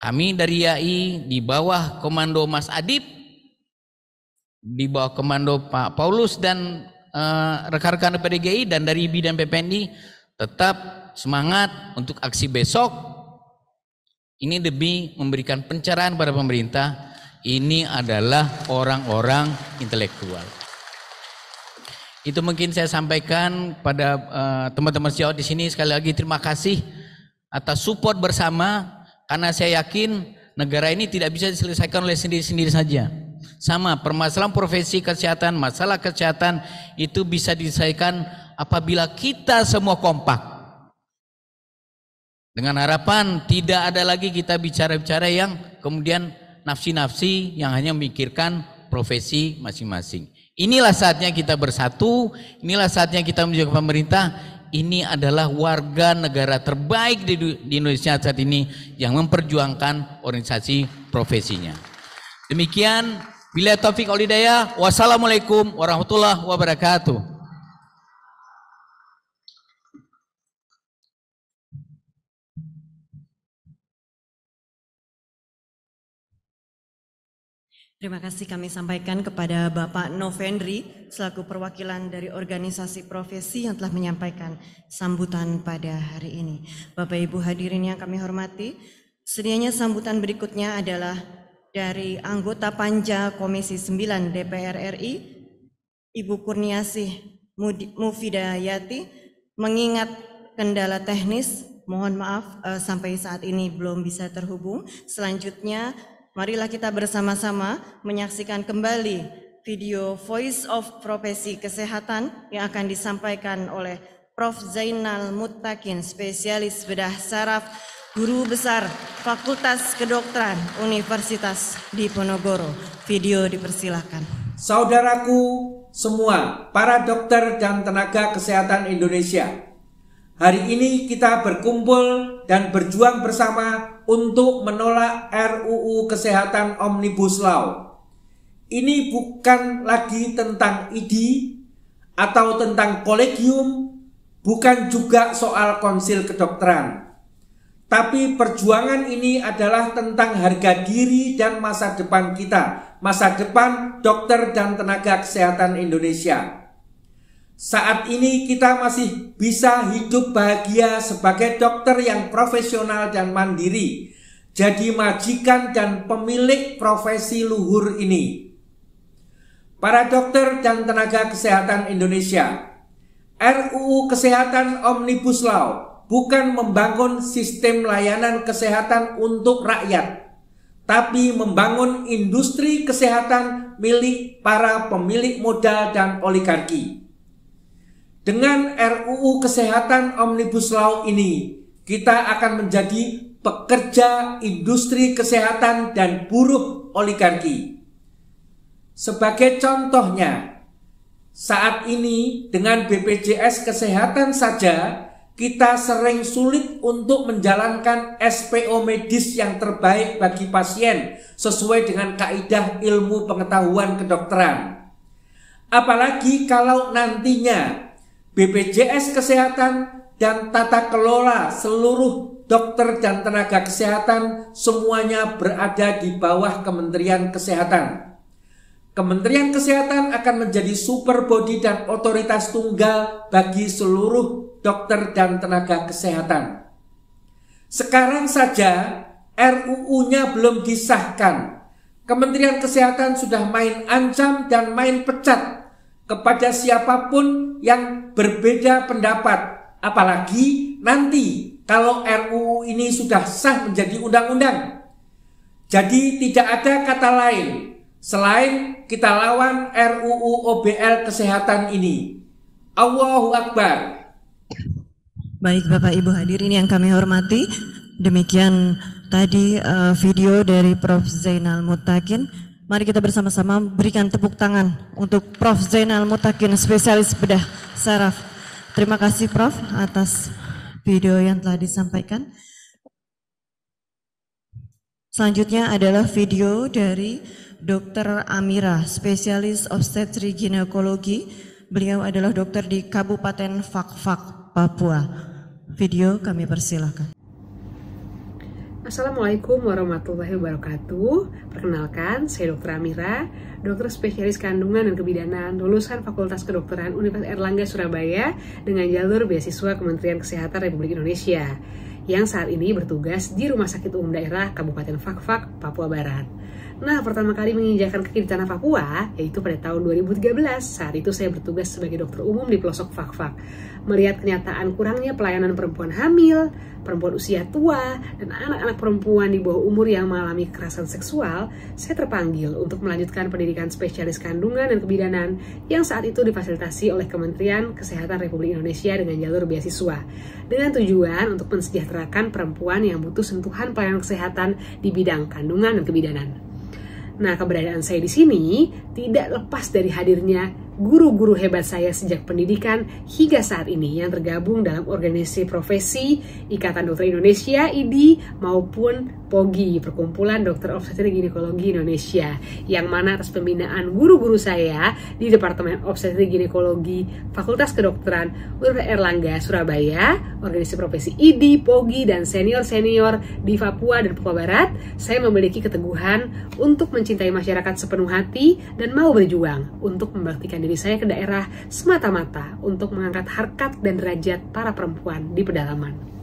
kami dari YAI di bawah komando Mas Adib, di bawah komando Pak Paulus dan Eh, rekan-rekan PDGI dan dari bidan dan PPNI tetap semangat untuk aksi besok. Ini demi memberikan pencerahan pada pemerintah. Ini adalah orang-orang intelektual. Itu mungkin saya sampaikan pada eh, teman-teman uh, sejauh di sini sekali lagi terima kasih atas support bersama karena saya yakin negara ini tidak bisa diselesaikan oleh sendiri-sendiri saja. Sama permasalahan profesi kesehatan, masalah kesehatan itu bisa diselesaikan apabila kita semua kompak. Dengan harapan tidak ada lagi kita bicara-bicara yang kemudian nafsi-nafsi yang hanya memikirkan profesi masing-masing. Inilah saatnya kita bersatu, inilah saatnya kita menjaga pemerintah. Ini adalah warga negara terbaik di, di Indonesia saat ini yang memperjuangkan organisasi profesinya. Demikian Bila taufik olidaya, wassalamualaikum warahmatullahi wabarakatuh. Terima kasih kami sampaikan kepada Bapak Novendri selaku perwakilan dari organisasi profesi yang telah menyampaikan sambutan pada hari ini. Bapak Ibu hadirin yang kami hormati, sedianya sambutan berikutnya adalah dari anggota Panja Komisi 9 DPR RI, Ibu Kurniasih Mufidayati, mengingat kendala teknis, mohon maaf uh, sampai saat ini belum bisa terhubung. Selanjutnya, marilah kita bersama-sama menyaksikan kembali video Voice of Profesi Kesehatan yang akan disampaikan oleh Prof. Zainal Mutakin, spesialis bedah saraf Guru Besar Fakultas Kedokteran Universitas Diponegoro. Video dipersilahkan. Saudaraku semua, para dokter dan tenaga kesehatan Indonesia. Hari ini kita berkumpul dan berjuang bersama untuk menolak RUU Kesehatan Omnibus Law. Ini bukan lagi tentang IDI atau tentang kolegium, bukan juga soal konsil kedokteran tapi perjuangan ini adalah tentang harga diri dan masa depan kita, masa depan dokter dan tenaga kesehatan Indonesia. Saat ini kita masih bisa hidup bahagia sebagai dokter yang profesional dan mandiri. Jadi majikan dan pemilik profesi luhur ini. Para dokter dan tenaga kesehatan Indonesia, RUU Kesehatan Omnibus Law bukan membangun sistem layanan kesehatan untuk rakyat, tapi membangun industri kesehatan milik para pemilik modal dan oligarki. Dengan RUU Kesehatan Omnibus Law ini, kita akan menjadi pekerja industri kesehatan dan buruh oligarki. Sebagai contohnya, saat ini dengan BPJS Kesehatan saja kita sering sulit untuk menjalankan SPO medis yang terbaik bagi pasien sesuai dengan kaidah ilmu pengetahuan kedokteran. Apalagi kalau nantinya BPJS Kesehatan dan tata kelola seluruh dokter dan tenaga kesehatan semuanya berada di bawah Kementerian Kesehatan. Kementerian Kesehatan akan menjadi super body dan otoritas tunggal bagi seluruh dokter dan tenaga kesehatan. Sekarang saja RUU-nya belum disahkan. Kementerian Kesehatan sudah main ancam dan main pecat kepada siapapun yang berbeda pendapat. Apalagi nanti kalau RUU ini sudah sah menjadi undang-undang. Jadi tidak ada kata lain selain kita lawan RUU OBL kesehatan ini. Allahu Akbar. Baik Bapak Ibu hadir ini yang kami hormati, demikian tadi uh, video dari Prof. Zainal Mutakin. Mari kita bersama-sama berikan tepuk tangan untuk Prof. Zainal Mutakin, spesialis bedah saraf. Terima kasih Prof. atas video yang telah disampaikan. Selanjutnya adalah video dari Dr. Amira, spesialis obstetri ginekologi. Beliau adalah dokter di Kabupaten Fakfak. -Fak. Papua. Video kami persilahkan. Assalamualaikum warahmatullahi wabarakatuh. Perkenalkan, saya Dr. Amira, dokter spesialis kandungan dan kebidanan, lulusan Fakultas Kedokteran Universitas Erlangga Surabaya dengan jalur beasiswa Kementerian Kesehatan Republik Indonesia yang saat ini bertugas di Rumah Sakit Umum Daerah Kabupaten Fakfak, Papua Barat. Nah, pertama kali menginjakan kaki di tanah Papua, yaitu pada tahun 2013. Saat itu saya bertugas sebagai dokter umum di pelosok Fakfak. Melihat kenyataan kurangnya pelayanan perempuan hamil, perempuan usia tua, dan anak-anak perempuan di bawah umur yang mengalami kekerasan seksual, saya terpanggil untuk melanjutkan pendidikan spesialis kandungan dan kebidanan yang saat itu difasilitasi oleh Kementerian Kesehatan Republik Indonesia dengan jalur beasiswa. Dengan tujuan untuk mensejahterakan perempuan yang butuh sentuhan pelayanan kesehatan di bidang kandungan dan kebidanan. Nah, keberadaan saya di sini tidak lepas dari hadirnya guru-guru hebat saya sejak pendidikan hingga saat ini yang tergabung dalam organisasi profesi Ikatan Dokter Indonesia IDI maupun POGI Perkumpulan Dokter Obstetri Ginekologi Indonesia yang mana atas pembinaan guru-guru saya di Departemen Obstetri Ginekologi Fakultas Kedokteran Universitas Erlangga Surabaya, organisasi profesi IDI, POGI dan senior-senior di Papua dan Papua Barat, saya memiliki keteguhan untuk mencintai masyarakat sepenuh hati dan mau berjuang untuk membaktikan diri saya ke daerah semata-mata untuk mengangkat harkat dan derajat para perempuan di pedalaman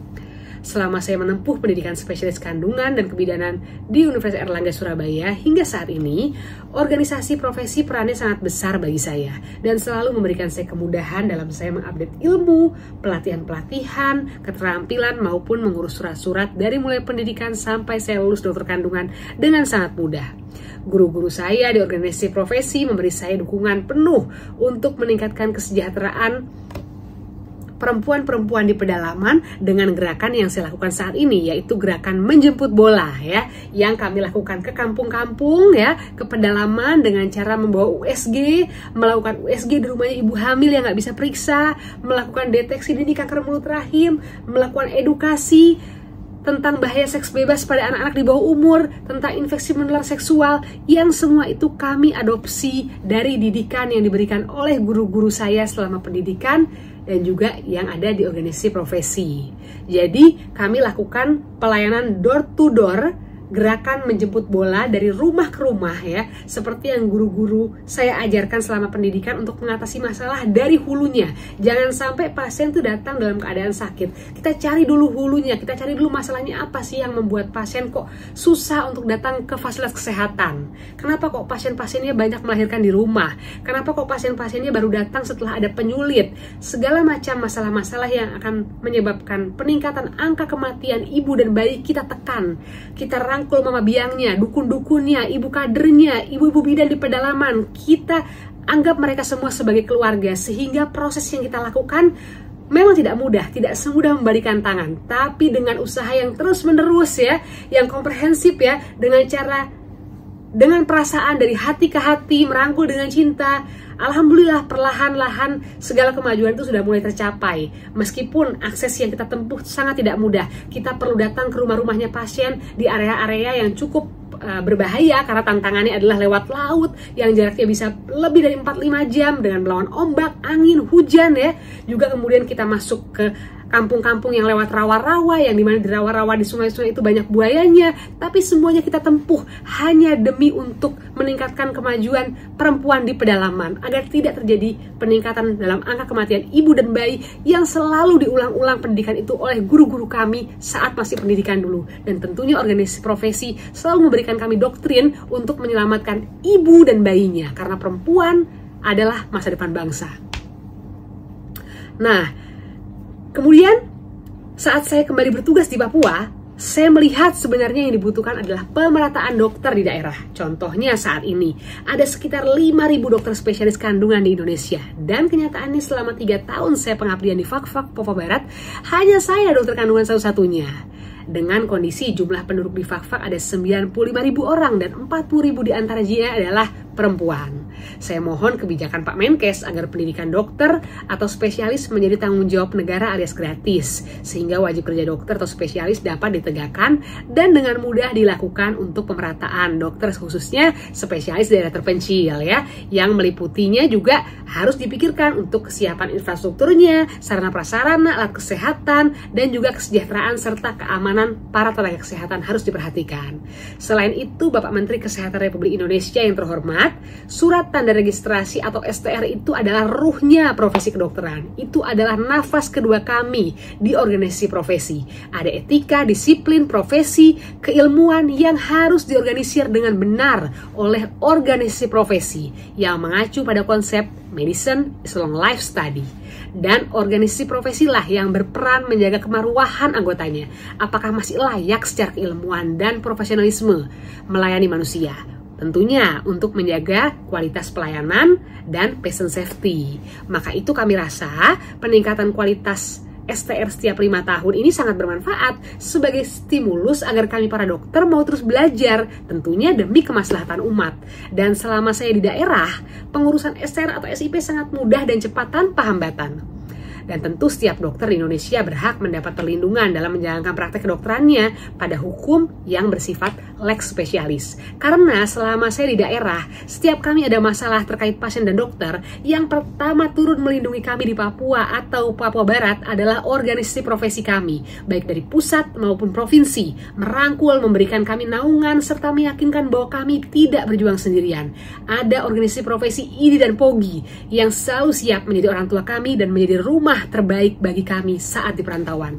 selama saya menempuh pendidikan spesialis kandungan dan kebidanan di Universitas Erlangga Surabaya hingga saat ini, organisasi profesi perannya sangat besar bagi saya dan selalu memberikan saya kemudahan dalam saya mengupdate ilmu, pelatihan-pelatihan, keterampilan maupun mengurus surat-surat dari mulai pendidikan sampai saya lulus dokter kandungan dengan sangat mudah. Guru-guru saya di organisasi profesi memberi saya dukungan penuh untuk meningkatkan kesejahteraan perempuan-perempuan di pedalaman dengan gerakan yang saya lakukan saat ini yaitu gerakan menjemput bola ya yang kami lakukan ke kampung-kampung ya ke pedalaman dengan cara membawa USG melakukan USG di rumahnya ibu hamil yang nggak bisa periksa melakukan deteksi dini kanker mulut rahim melakukan edukasi tentang bahaya seks bebas pada anak-anak di bawah umur, tentang infeksi menular seksual, yang semua itu kami adopsi dari didikan yang diberikan oleh guru-guru saya selama pendidikan dan juga yang ada di organisasi profesi. Jadi, kami lakukan pelayanan door to door gerakan menjemput bola dari rumah ke rumah ya, seperti yang guru-guru saya ajarkan selama pendidikan untuk mengatasi masalah dari hulunya. Jangan sampai pasien itu datang dalam keadaan sakit. Kita cari dulu hulunya, kita cari dulu masalahnya apa sih yang membuat pasien kok susah untuk datang ke fasilitas kesehatan. Kenapa kok pasien-pasiennya banyak melahirkan di rumah? Kenapa kok pasien-pasiennya baru datang setelah ada penyulit? Segala macam masalah-masalah yang akan menyebabkan peningkatan angka kematian ibu dan bayi kita tekan. Kita rangkai merangkul mama biangnya, dukun-dukunnya, ibu kadernya, ibu-ibu bidan di pedalaman. Kita anggap mereka semua sebagai keluarga sehingga proses yang kita lakukan memang tidak mudah, tidak semudah membalikan tangan, tapi dengan usaha yang terus-menerus ya, yang komprehensif ya, dengan cara dengan perasaan dari hati ke hati, merangkul dengan cinta, Alhamdulillah perlahan-lahan segala kemajuan itu sudah mulai tercapai. Meskipun akses yang kita tempuh sangat tidak mudah, kita perlu datang ke rumah-rumahnya pasien di area-area yang cukup eh, berbahaya karena tantangannya adalah lewat laut yang jaraknya bisa lebih dari 45 jam dengan melawan ombak, angin, hujan ya. Juga kemudian kita masuk ke kampung-kampung yang lewat rawa-rawa, yang dimana di rawa-rawa di sungai-sungai itu banyak buayanya, tapi semuanya kita tempuh hanya demi untuk meningkatkan kemajuan perempuan di pedalaman, agar tidak terjadi peningkatan dalam angka kematian ibu dan bayi yang selalu diulang-ulang pendidikan itu oleh guru-guru kami saat masih pendidikan dulu. Dan tentunya organisasi profesi selalu memberikan kami doktrin untuk menyelamatkan ibu dan bayinya, karena perempuan adalah masa depan bangsa. Nah, Kemudian, saat saya kembali bertugas di Papua, saya melihat sebenarnya yang dibutuhkan adalah pemerataan dokter di daerah. Contohnya saat ini, ada sekitar 5.000 dokter spesialis kandungan di Indonesia. Dan kenyataannya selama 3 tahun saya pengabdian di Fakfak Papua Barat, hanya saya dokter kandungan satu-satunya. Dengan kondisi jumlah penduduk di Fakfak ada 95.000 orang dan 40.000 di antaranya adalah perempuan. Saya mohon kebijakan Pak Menkes agar pendidikan dokter atau spesialis menjadi tanggung jawab negara alias gratis, sehingga wajib kerja dokter atau spesialis dapat ditegakkan dan dengan mudah dilakukan untuk pemerataan dokter khususnya spesialis daerah terpencil ya, yang meliputinya juga harus dipikirkan untuk kesiapan infrastrukturnya, sarana prasarana, alat kesehatan, dan juga kesejahteraan serta keamanan para tenaga kesehatan harus diperhatikan. Selain itu, Bapak Menteri Kesehatan Republik Indonesia yang terhormat, surat tanda registrasi atau STR itu adalah ruhnya profesi kedokteran. Itu adalah nafas kedua kami di organisasi profesi. Ada etika, disiplin, profesi, keilmuan yang harus diorganisir dengan benar oleh organisasi profesi yang mengacu pada konsep medicine is long life study. Dan organisasi profesi lah yang berperan menjaga kemaruahan anggotanya. Apakah masih layak secara keilmuan dan profesionalisme melayani manusia? Tentunya untuk menjaga kualitas pelayanan dan patient safety. Maka itu kami rasa peningkatan kualitas STR setiap lima tahun ini sangat bermanfaat sebagai stimulus agar kami para dokter mau terus belajar tentunya demi kemaslahatan umat. Dan selama saya di daerah, pengurusan STR atau SIP sangat mudah dan cepat tanpa hambatan. Dan tentu setiap dokter di Indonesia berhak mendapat perlindungan dalam menjalankan praktek kedokterannya pada hukum yang bersifat lex spesialis. Karena selama saya di daerah, setiap kami ada masalah terkait pasien dan dokter, yang pertama turun melindungi kami di Papua atau Papua Barat adalah organisasi profesi kami, baik dari pusat maupun provinsi, merangkul, memberikan kami naungan, serta meyakinkan bahwa kami tidak berjuang sendirian. Ada organisasi profesi IDI dan POGI yang selalu siap menjadi orang tua kami dan menjadi rumah rumah terbaik bagi kami saat di perantauan.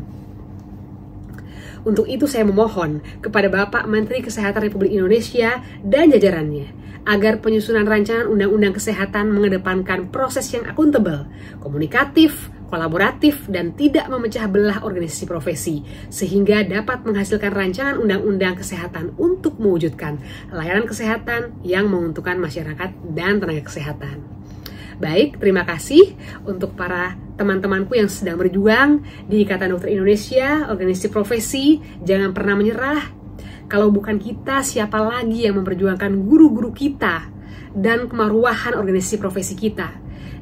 Untuk itu saya memohon kepada Bapak Menteri Kesehatan Republik Indonesia dan jajarannya agar penyusunan rancangan Undang-Undang Kesehatan mengedepankan proses yang akuntabel, komunikatif, kolaboratif, dan tidak memecah belah organisasi profesi, sehingga dapat menghasilkan rancangan Undang-Undang Kesehatan untuk mewujudkan layanan kesehatan yang menguntungkan masyarakat dan tenaga kesehatan. Baik, terima kasih untuk para teman-temanku yang sedang berjuang di Ikatan Dokter Indonesia, organisasi profesi, jangan pernah menyerah. Kalau bukan kita, siapa lagi yang memperjuangkan guru-guru kita dan kemaruahan organisasi profesi kita?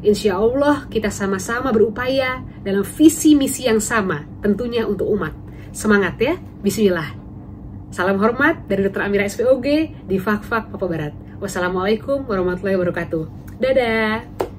Insya Allah kita sama-sama berupaya dalam visi misi yang sama, tentunya untuk umat. Semangat ya, bismillah. Salam hormat dari Dr. Amira SPOG di Fakfak Papua Barat. Wassalamualaikum warahmatullahi wabarakatuh. Dadah!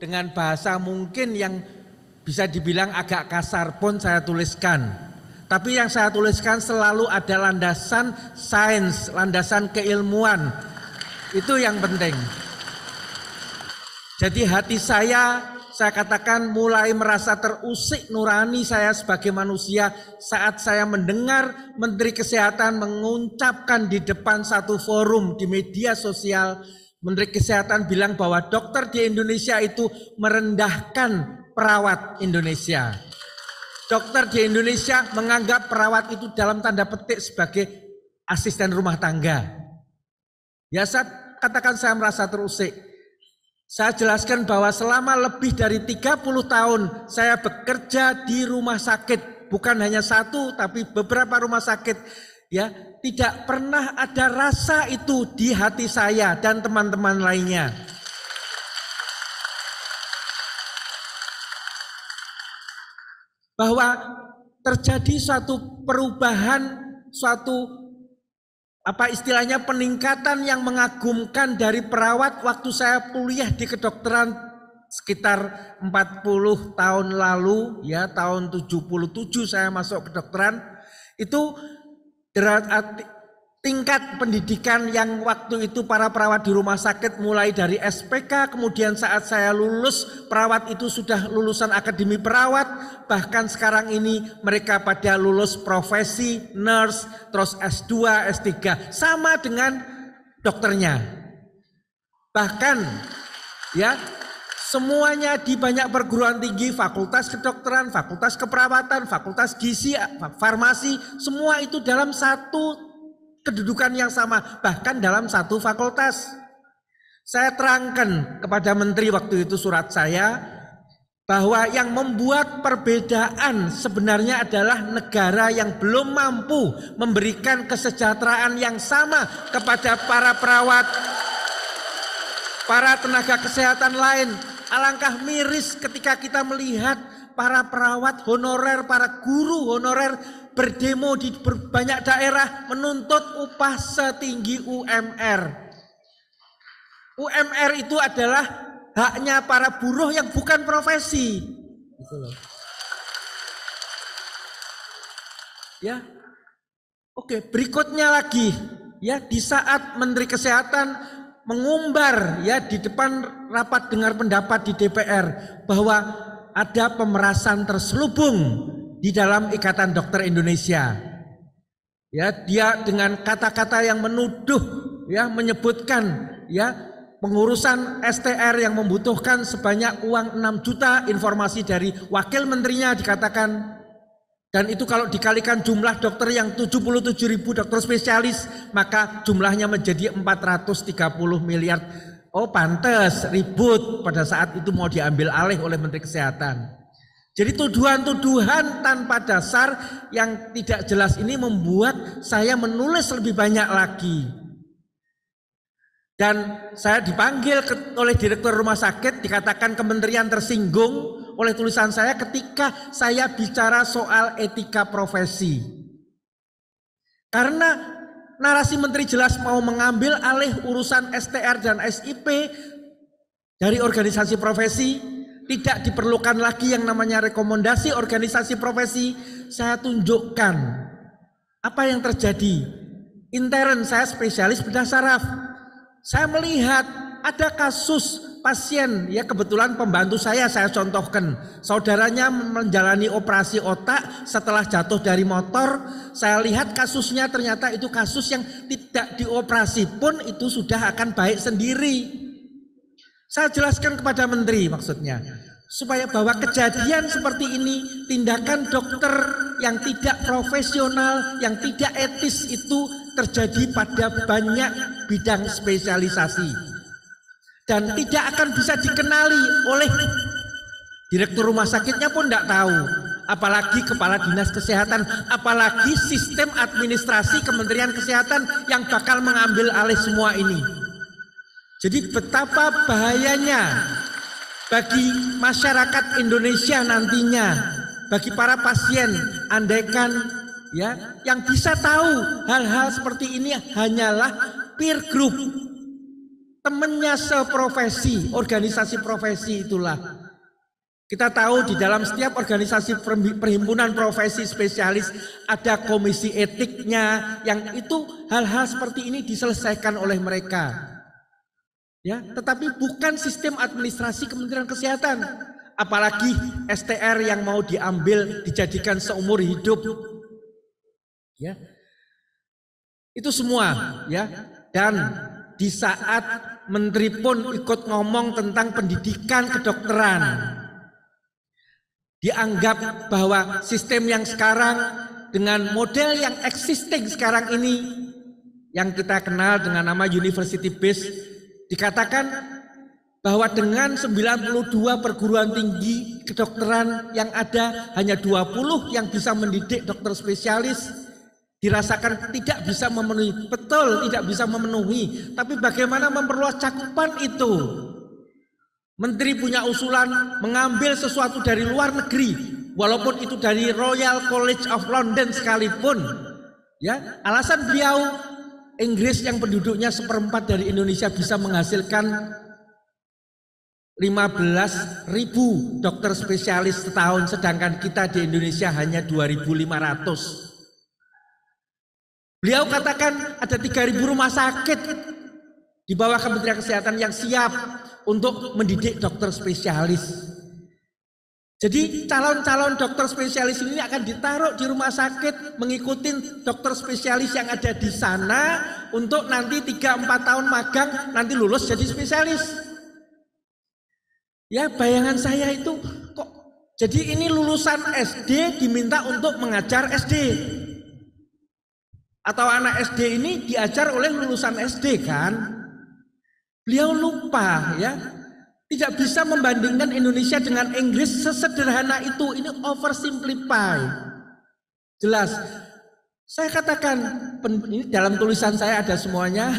Dengan bahasa mungkin yang bisa dibilang agak kasar pun saya tuliskan. Tapi yang saya tuliskan selalu ada landasan sains, landasan keilmuan. Itu yang penting. Jadi hati saya, saya katakan mulai merasa terusik nurani saya sebagai manusia saat saya mendengar Menteri Kesehatan mengucapkan di depan satu forum di media sosial Menteri Kesehatan bilang bahwa dokter di Indonesia itu merendahkan perawat Indonesia. Dokter di Indonesia menganggap perawat itu dalam tanda petik sebagai asisten rumah tangga. Ya saya katakan saya merasa terusik. Saya jelaskan bahwa selama lebih dari 30 tahun saya bekerja di rumah sakit. Bukan hanya satu tapi beberapa rumah sakit. Ya, tidak pernah ada rasa itu di hati saya dan teman-teman lainnya. Bahwa terjadi suatu perubahan, suatu apa istilahnya peningkatan yang mengagumkan dari perawat waktu saya kuliah di kedokteran sekitar 40 tahun lalu ya tahun 77 saya masuk kedokteran itu Derat, tingkat pendidikan yang waktu itu para perawat di rumah sakit mulai dari SPK kemudian saat saya lulus perawat itu sudah lulusan akademi perawat bahkan sekarang ini mereka pada lulus profesi nurse terus S2 S3 sama dengan dokternya bahkan ya Semuanya di banyak perguruan tinggi, fakultas kedokteran, fakultas keperawatan, fakultas gizi, farmasi, semua itu dalam satu kedudukan yang sama, bahkan dalam satu fakultas. Saya terangkan kepada menteri waktu itu surat saya bahwa yang membuat perbedaan sebenarnya adalah negara yang belum mampu memberikan kesejahteraan yang sama kepada para perawat, para tenaga kesehatan lain, Alangkah miris ketika kita melihat para perawat honorer, para guru honorer berdemo di banyak daerah menuntut upah setinggi UMR. UMR itu adalah haknya para buruh yang bukan profesi. Gitu ya. Oke, berikutnya lagi ya di saat Menteri Kesehatan mengumbar ya di depan rapat dengar pendapat di DPR bahwa ada pemerasan terselubung di dalam Ikatan Dokter Indonesia. Ya, dia dengan kata-kata yang menuduh ya menyebutkan ya pengurusan STR yang membutuhkan sebanyak uang 6 juta informasi dari wakil menterinya dikatakan dan itu kalau dikalikan jumlah dokter yang 77 ribu dokter spesialis, maka jumlahnya menjadi 430 miliar. Oh pantes ribut pada saat itu mau diambil alih oleh Menteri Kesehatan. Jadi tuduhan-tuduhan tanpa dasar yang tidak jelas ini membuat saya menulis lebih banyak lagi. Dan saya dipanggil oleh direktur rumah sakit, dikatakan kementerian tersinggung, oleh tulisan saya ketika saya bicara soal etika profesi. Karena narasi menteri jelas mau mengambil alih urusan STR dan SIP dari organisasi profesi, tidak diperlukan lagi yang namanya rekomendasi organisasi profesi. Saya tunjukkan apa yang terjadi. Intern saya spesialis bedah saraf. Saya melihat ada kasus pasien ya kebetulan pembantu saya saya contohkan saudaranya menjalani operasi otak setelah jatuh dari motor saya lihat kasusnya ternyata itu kasus yang tidak dioperasi pun itu sudah akan baik sendiri saya jelaskan kepada menteri maksudnya supaya bahwa kejadian seperti ini tindakan dokter yang tidak profesional yang tidak etis itu terjadi pada banyak bidang spesialisasi dan tidak akan bisa dikenali oleh direktur rumah sakitnya pun tidak tahu apalagi kepala dinas kesehatan apalagi sistem administrasi Kementerian Kesehatan yang bakal mengambil alih semua ini jadi betapa bahayanya bagi masyarakat Indonesia nantinya bagi para pasien andaikan ya yang bisa tahu hal-hal seperti ini hanyalah peer group temennya seprofesi, organisasi profesi itulah. Kita tahu di dalam setiap organisasi perhimpunan profesi spesialis ada komisi etiknya yang itu hal-hal seperti ini diselesaikan oleh mereka. Ya, tetapi bukan sistem administrasi Kementerian Kesehatan. Apalagi STR yang mau diambil dijadikan seumur hidup. Ya. Itu semua, ya. Dan di saat menteri pun ikut ngomong tentang pendidikan kedokteran. Dianggap bahwa sistem yang sekarang dengan model yang existing sekarang ini yang kita kenal dengan nama university based dikatakan bahwa dengan 92 perguruan tinggi kedokteran yang ada hanya 20 yang bisa mendidik dokter spesialis dirasakan tidak bisa memenuhi, betul tidak bisa memenuhi, tapi bagaimana memperluas cakupan itu? Menteri punya usulan mengambil sesuatu dari luar negeri, walaupun itu dari Royal College of London sekalipun. Ya, alasan beliau Inggris yang penduduknya seperempat dari Indonesia bisa menghasilkan 15.000 dokter spesialis setahun, sedangkan kita di Indonesia hanya 2.500. Beliau katakan ada 3.000 rumah sakit di bawah Kementerian Kesehatan yang siap untuk mendidik dokter spesialis. Jadi calon-calon dokter spesialis ini akan ditaruh di rumah sakit mengikuti dokter spesialis yang ada di sana untuk nanti 3-4 tahun magang nanti lulus jadi spesialis. Ya bayangan saya itu kok jadi ini lulusan SD diminta untuk mengajar SD atau anak SD ini diajar oleh lulusan SD kan? Beliau lupa ya, tidak bisa membandingkan Indonesia dengan Inggris sesederhana itu. Ini oversimplify. Jelas. Saya katakan ini dalam tulisan saya ada semuanya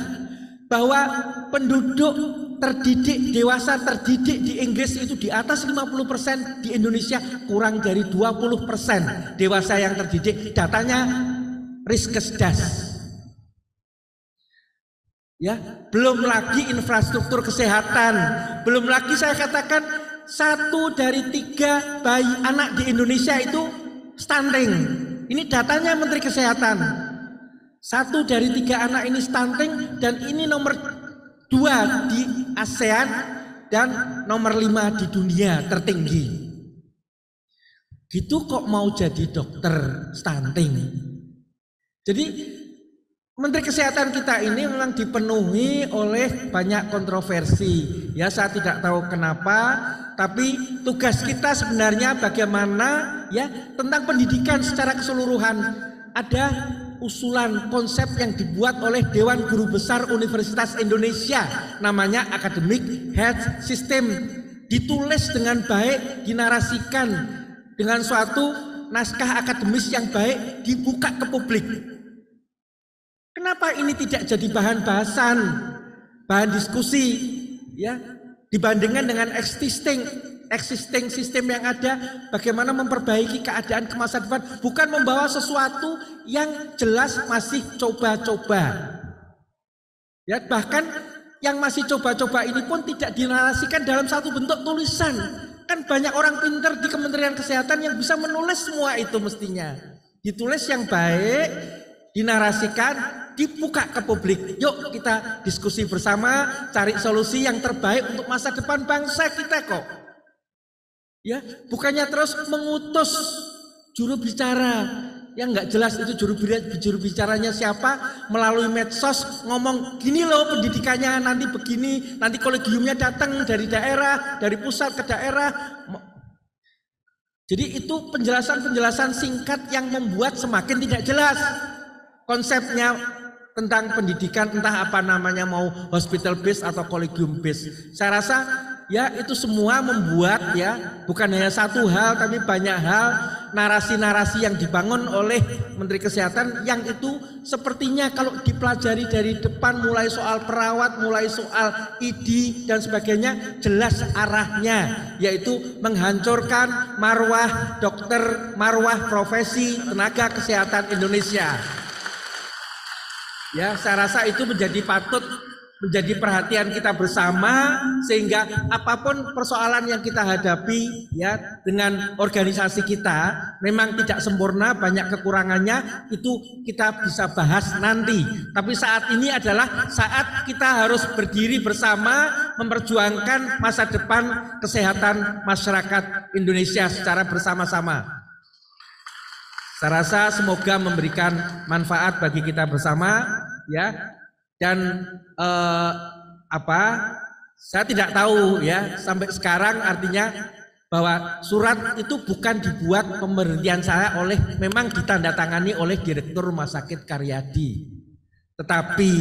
bahwa penduduk terdidik dewasa terdidik di Inggris itu di atas 50% di Indonesia kurang dari 20% dewasa yang terdidik datanya riskesdas. Ya, belum lagi infrastruktur kesehatan, belum lagi saya katakan satu dari tiga bayi anak di Indonesia itu stunting. Ini datanya Menteri Kesehatan. Satu dari tiga anak ini stunting dan ini nomor dua di ASEAN dan nomor lima di dunia tertinggi. Gitu kok mau jadi dokter stunting? Jadi Menteri Kesehatan kita ini memang dipenuhi oleh banyak kontroversi. Ya saya tidak tahu kenapa, tapi tugas kita sebenarnya bagaimana ya tentang pendidikan secara keseluruhan. Ada usulan konsep yang dibuat oleh Dewan Guru Besar Universitas Indonesia namanya Academic Health System ditulis dengan baik, dinarasikan dengan suatu naskah akademis yang baik dibuka ke publik. Kenapa ini tidak jadi bahan bahasan, bahan diskusi, ya? Dibandingkan dengan existing existing sistem yang ada, bagaimana memperbaiki keadaan ke masa bukan membawa sesuatu yang jelas masih coba-coba. Ya, bahkan yang masih coba-coba ini pun tidak dinarasikan dalam satu bentuk tulisan, kan banyak orang pinter di Kementerian Kesehatan yang bisa menulis semua itu mestinya. Ditulis yang baik, dinarasikan, dibuka ke publik. Yuk kita diskusi bersama, cari solusi yang terbaik untuk masa depan bangsa kita kok. Ya, bukannya terus mengutus juru bicara yang nggak jelas itu juru, bicaranya siapa melalui medsos ngomong gini loh pendidikannya nanti begini nanti kolegiumnya datang dari daerah dari pusat ke daerah jadi itu penjelasan-penjelasan singkat yang membuat semakin tidak jelas konsepnya tentang pendidikan entah apa namanya mau hospital base atau kolegium base saya rasa ya itu semua membuat ya bukan hanya satu hal tapi banyak hal narasi-narasi yang dibangun oleh Menteri Kesehatan yang itu sepertinya kalau dipelajari dari depan mulai soal perawat, mulai soal ID dan sebagainya jelas arahnya yaitu menghancurkan marwah dokter, marwah profesi tenaga kesehatan Indonesia. Ya, saya rasa itu menjadi patut menjadi perhatian kita bersama sehingga apapun persoalan yang kita hadapi ya dengan organisasi kita memang tidak sempurna banyak kekurangannya itu kita bisa bahas nanti tapi saat ini adalah saat kita harus berdiri bersama memperjuangkan masa depan kesehatan masyarakat Indonesia secara bersama-sama saya rasa semoga memberikan manfaat bagi kita bersama ya dan eh, apa saya tidak tahu ya sampai sekarang artinya bahwa surat itu bukan dibuat pemberhentian saya oleh memang ditandatangani oleh direktur rumah sakit Karyadi. Tetapi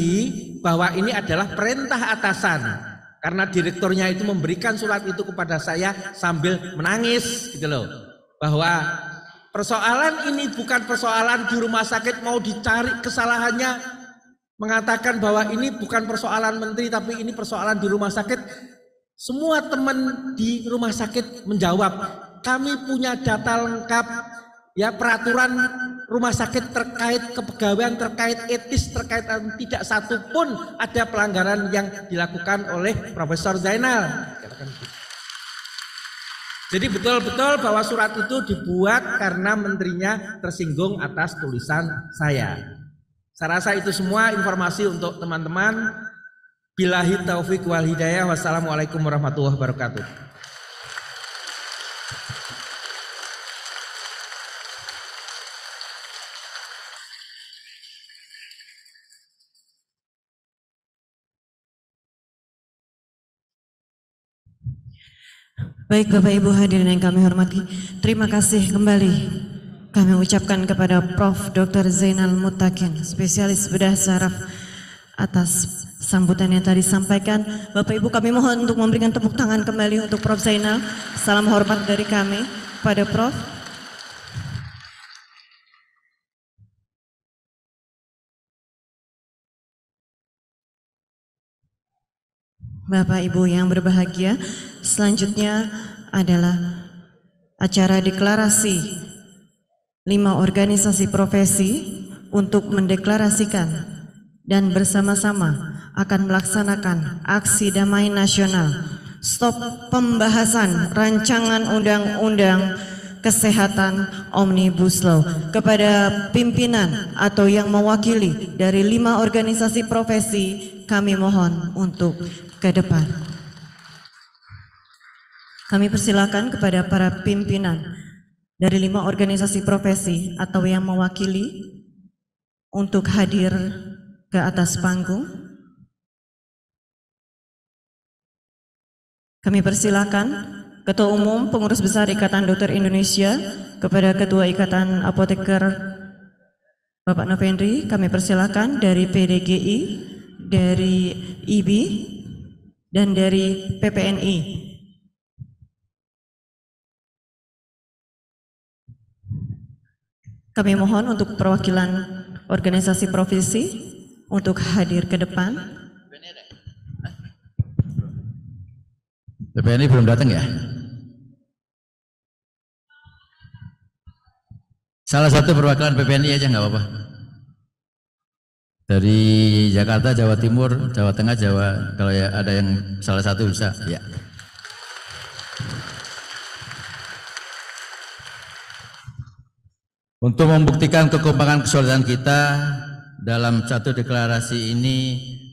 bahwa ini adalah perintah atasan karena direkturnya itu memberikan surat itu kepada saya sambil menangis gitu loh. Bahwa persoalan ini bukan persoalan di rumah sakit mau dicari kesalahannya mengatakan bahwa ini bukan persoalan menteri tapi ini persoalan di rumah sakit semua teman di rumah sakit menjawab kami punya data lengkap ya peraturan rumah sakit terkait kepegawaian terkait etis terkait tidak satu pun ada pelanggaran yang dilakukan oleh Profesor Zainal gitu. jadi betul-betul bahwa surat itu dibuat karena menterinya tersinggung atas tulisan saya. Saya rasa itu semua informasi untuk teman-teman. Bilahi taufiq wal hidayah. Wassalamualaikum warahmatullahi wabarakatuh. Baik Bapak Ibu hadirin yang kami hormati, terima kasih kembali kami ucapkan kepada Prof. Dr. Zainal Mutakin, spesialis bedah saraf atas sambutan yang tadi sampaikan. Bapak Ibu kami mohon untuk memberikan tepuk tangan kembali untuk Prof. Zainal. Salam hormat dari kami pada Prof. Bapak Ibu yang berbahagia, selanjutnya adalah acara deklarasi lima organisasi profesi untuk mendeklarasikan dan bersama-sama akan melaksanakan aksi damai nasional stop pembahasan rancangan undang-undang kesehatan Omnibus Law kepada pimpinan atau yang mewakili dari lima organisasi profesi kami mohon untuk ke depan. Kami persilakan kepada para pimpinan dari lima organisasi profesi atau yang mewakili untuk hadir ke atas panggung. Kami persilakan Ketua Umum Pengurus Besar Ikatan Dokter Indonesia kepada Ketua Ikatan Apoteker Bapak Novendri, kami persilakan dari PDGI, dari IB, dan dari PPNI Kami mohon untuk perwakilan organisasi provinsi untuk hadir ke depan. BPNI belum datang ya? Salah satu perwakilan BPNI aja nggak apa-apa. Dari Jakarta, Jawa Timur, Jawa Tengah, Jawa, kalau ya ada yang salah satu bisa, ya. Untuk membuktikan kekompakan kesolidan kita dalam satu deklarasi ini,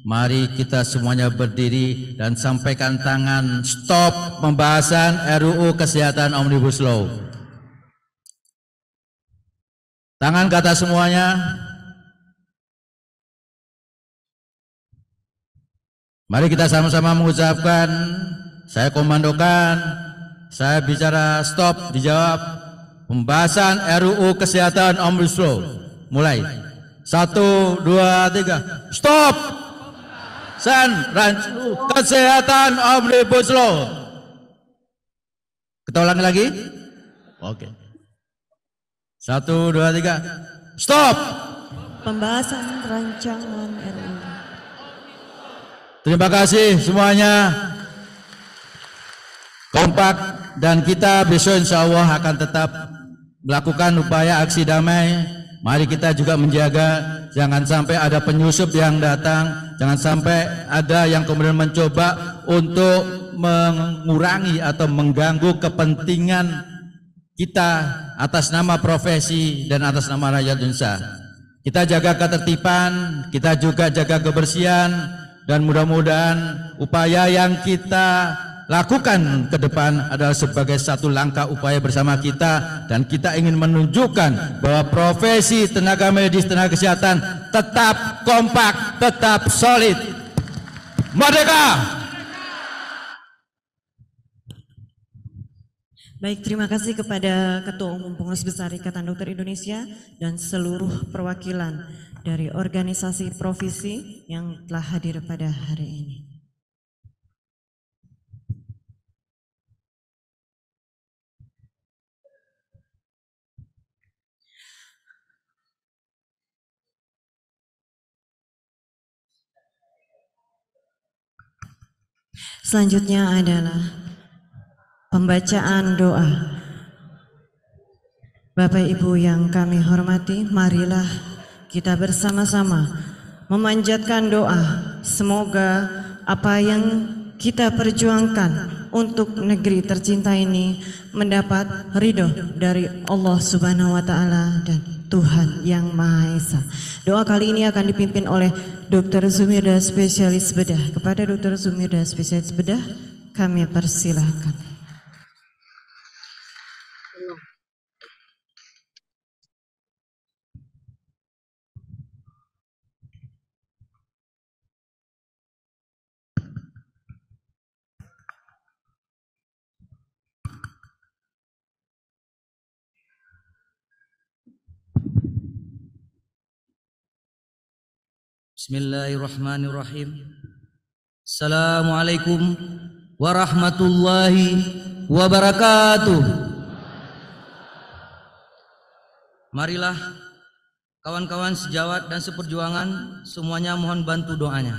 mari kita semuanya berdiri dan sampaikan tangan stop pembahasan RUU Kesehatan Omnibus Law. Tangan kata semuanya. Mari kita sama-sama mengucapkan, saya komandokan, saya bicara stop, dijawab Pembahasan RUU Kesehatan Omnibus Law. Mulai. Satu, dua, tiga. Stop. rancu Kesehatan Omnibus Law. Kita lagi. Oke. Satu, dua, tiga. Stop. Pembahasan rancangan RUU. Terima kasih semuanya. Kompak dan kita besok insya Allah akan tetap melakukan upaya aksi damai, mari kita juga menjaga jangan sampai ada penyusup yang datang, jangan sampai ada yang kemudian mencoba untuk mengurangi atau mengganggu kepentingan kita atas nama profesi dan atas nama rakyat Indonesia. Kita jaga ketertiban, kita juga jaga kebersihan, dan mudah-mudahan upaya yang kita lakukan ke depan adalah sebagai satu langkah upaya bersama kita dan kita ingin menunjukkan bahwa profesi tenaga medis tenaga kesehatan tetap kompak, tetap solid. Merdeka! Baik, terima kasih kepada Ketua Umum Pengurus Besar Ikatan Dokter Indonesia dan seluruh perwakilan dari organisasi profesi yang telah hadir pada hari ini. Selanjutnya adalah pembacaan doa. Bapak Ibu yang kami hormati, marilah kita bersama-sama memanjatkan doa. Semoga apa yang kita perjuangkan untuk negeri tercinta ini mendapat ridho dari Allah Subhanahu wa taala dan Tuhan Yang Maha Esa. Doa kali ini akan dipimpin oleh Dr. Zumirda Spesialis Bedah. Kepada Dr. Zumirda Spesialis Bedah, kami persilahkan. Bismillahirrahmanirrahim. Assalamualaikum warahmatullahi wabarakatuh. Marilah kawan-kawan sejawat dan seperjuangan semuanya mohon bantu doanya.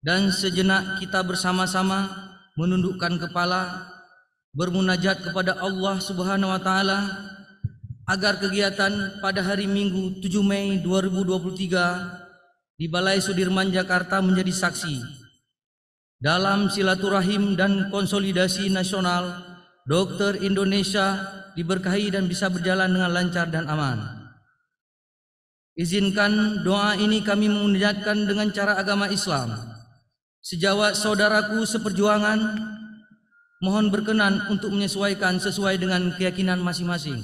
Dan sejenak kita bersama-sama menundukkan kepala bermunajat kepada Allah Subhanahu wa taala agar kegiatan pada hari Minggu 7 Mei 2023 di Balai Sudirman Jakarta menjadi saksi dalam silaturahim dan konsolidasi nasional dokter Indonesia diberkahi dan bisa berjalan dengan lancar dan aman. Izinkan doa ini kami memunajatkan dengan cara agama Islam. Sejawat saudaraku seperjuangan, mohon berkenan untuk menyesuaikan sesuai dengan keyakinan masing-masing.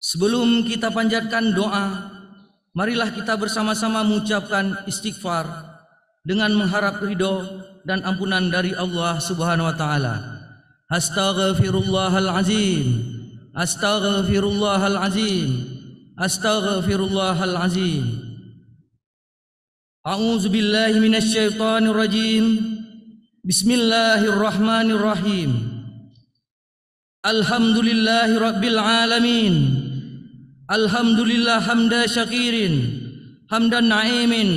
Sebelum kita panjatkan doa, marilah kita bersama-sama mengucapkan istighfar dengan mengharap ridho dan ampunan dari Allah Subhanahu wa taala. Astaghfirullahal azim. Astaghfirullahal azim. Astaghfirullahal azim. A'udzu billahi minasy syaithanir rajim. Bismillahirrahmanirrahim. Alhamdulillahi rabbil alamin. Alhamdulillah hamda syakirin hamdan na'imin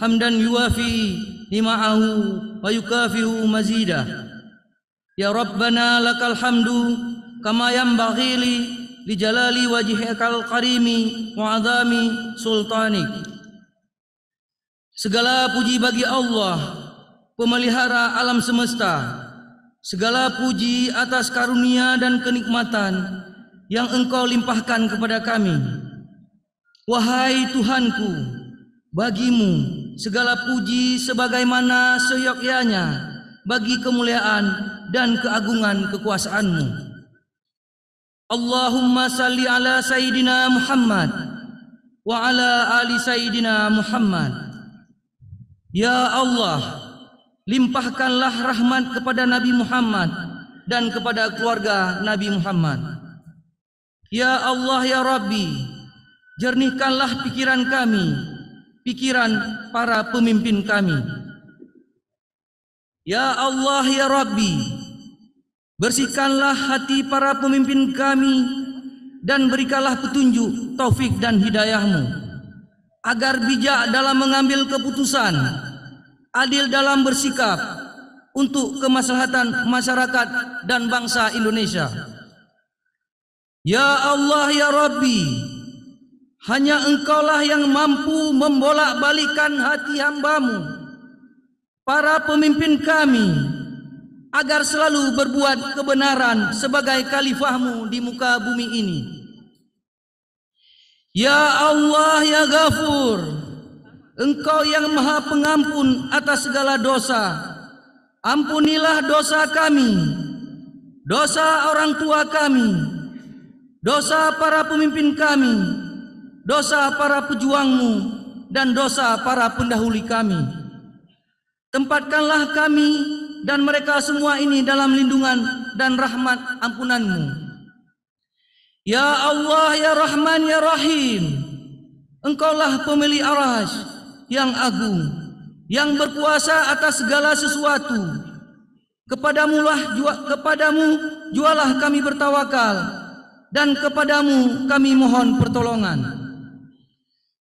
hamdan yuwafi nima'ahu wa yukafihu mazidah Ya Rabbana lakal hamdu kama yanbaghi li li jalali karimi wa azami sultanik Segala puji bagi Allah pemelihara alam semesta Segala puji atas karunia dan kenikmatan yang engkau limpahkan kepada kami. Wahai Tuhanku, bagimu segala puji sebagaimana seyogyanya bagi kemuliaan dan keagungan kekuasaanmu. Allahumma salli ala Sayyidina Muhammad wa ala ali Sayyidina Muhammad. Ya Allah, limpahkanlah rahmat kepada Nabi Muhammad dan kepada keluarga Nabi Muhammad. Ya Allah ya Rabbi, jernihkanlah pikiran kami, pikiran para pemimpin kami. Ya Allah ya Rabbi, bersihkanlah hati para pemimpin kami dan berikanlah petunjuk, taufik dan hidayahmu. Agar bijak dalam mengambil keputusan, adil dalam bersikap, untuk kemaslahatan masyarakat dan bangsa Indonesia. Ya Allah ya Rabbi Hanya engkaulah yang mampu membolak-balikan hati hambamu Para pemimpin kami Agar selalu berbuat kebenaran sebagai khalifahmu di muka bumi ini Ya Allah ya Ghafur Engkau yang maha pengampun atas segala dosa Ampunilah dosa kami Dosa orang tua kami dosa para pemimpin kami, dosa para pejuangmu, dan dosa para pendahuli kami. Tempatkanlah kami dan mereka semua ini dalam lindungan dan rahmat ampunanmu. Ya Allah, Ya Rahman, Ya Rahim, Engkaulah pemilik aras yang agung, yang berkuasa atas segala sesuatu. Kepadamulah, kepadamu jualah kami bertawakal, dan kepadamu kami mohon pertolongan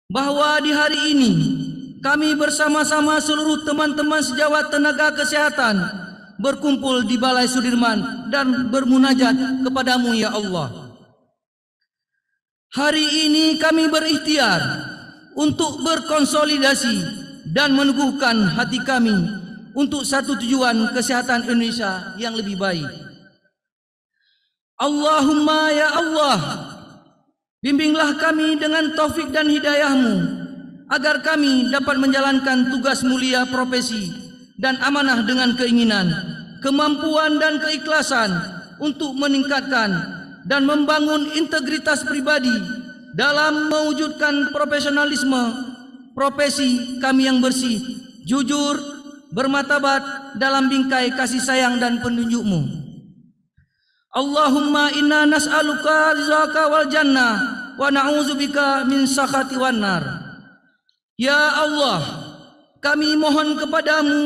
bahwa di hari ini kami bersama-sama seluruh teman-teman sejawat tenaga kesehatan berkumpul di Balai Sudirman dan bermunajat kepadamu ya Allah. Hari ini kami berikhtiar untuk berkonsolidasi dan meneguhkan hati kami untuk satu tujuan kesehatan Indonesia yang lebih baik. Allahumma ya Allah, bimbinglah kami dengan taufik dan hidayahmu, agar kami dapat menjalankan tugas mulia profesi dan amanah dengan keinginan, kemampuan dan keikhlasan untuk meningkatkan dan membangun integritas pribadi dalam mewujudkan profesionalisme profesi kami yang bersih, jujur, bermatabat dalam bingkai kasih sayang dan penunjukmu. Allahumma inna nas'aluka rizaka wal jannah wa na'udzubika min sakhati wan nar. Ya Allah, kami mohon kepadamu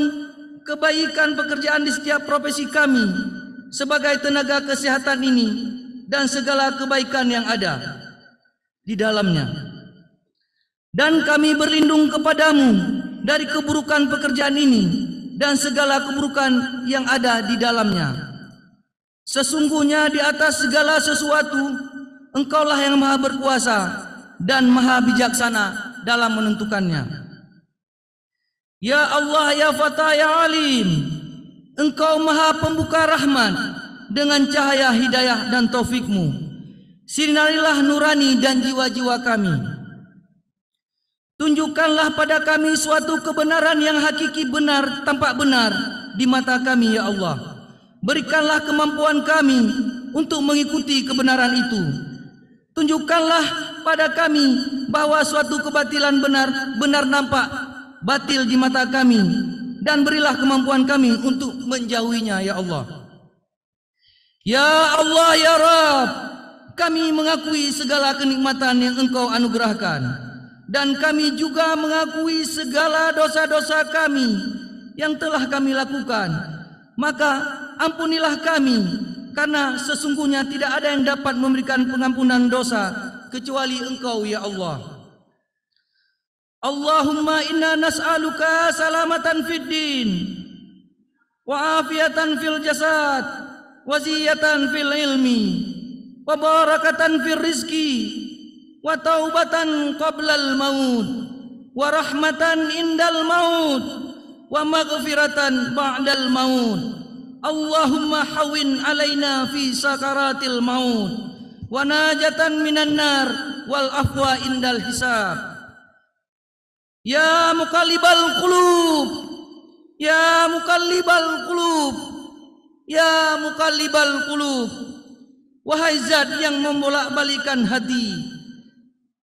kebaikan pekerjaan di setiap profesi kami sebagai tenaga kesehatan ini dan segala kebaikan yang ada di dalamnya. Dan kami berlindung kepadamu dari keburukan pekerjaan ini dan segala keburukan yang ada di dalamnya. Sesungguhnya di atas segala sesuatu engkaulah yang maha berkuasa dan maha bijaksana dalam menentukannya. Ya Allah ya Fatah ya Alim, engkau maha pembuka rahmat dengan cahaya hidayah dan taufikmu. Sinarilah nurani dan jiwa-jiwa kami. Tunjukkanlah pada kami suatu kebenaran yang hakiki benar tampak benar di mata kami ya Allah Berikanlah kemampuan kami untuk mengikuti kebenaran itu. Tunjukkanlah pada kami bahwa suatu kebatilan benar benar nampak batil di mata kami dan berilah kemampuan kami untuk menjauhinya ya Allah. Ya Allah ya Rabb, kami mengakui segala kenikmatan yang Engkau anugerahkan dan kami juga mengakui segala dosa-dosa kami yang telah kami lakukan maka ampunilah kami karena sesungguhnya tidak ada yang dapat memberikan pengampunan dosa kecuali Engkau ya Allah. Allahumma inna nas'aluka salamatan fid din wa afiatan fil jasad wa ziyatan fil ilmi wa barakatan fil rizki wa taubatan qabla maut wa rahmatan indal maut wa maghfiratan ba'dal maut Allahumma hawin alaina fi sakaratil maut wa najatan minan nar wal afwa indal hisab Ya muqallibal qulub Ya muqallibal qulub Ya muqallibal qulub Wahai zat yang membolak-balikan hati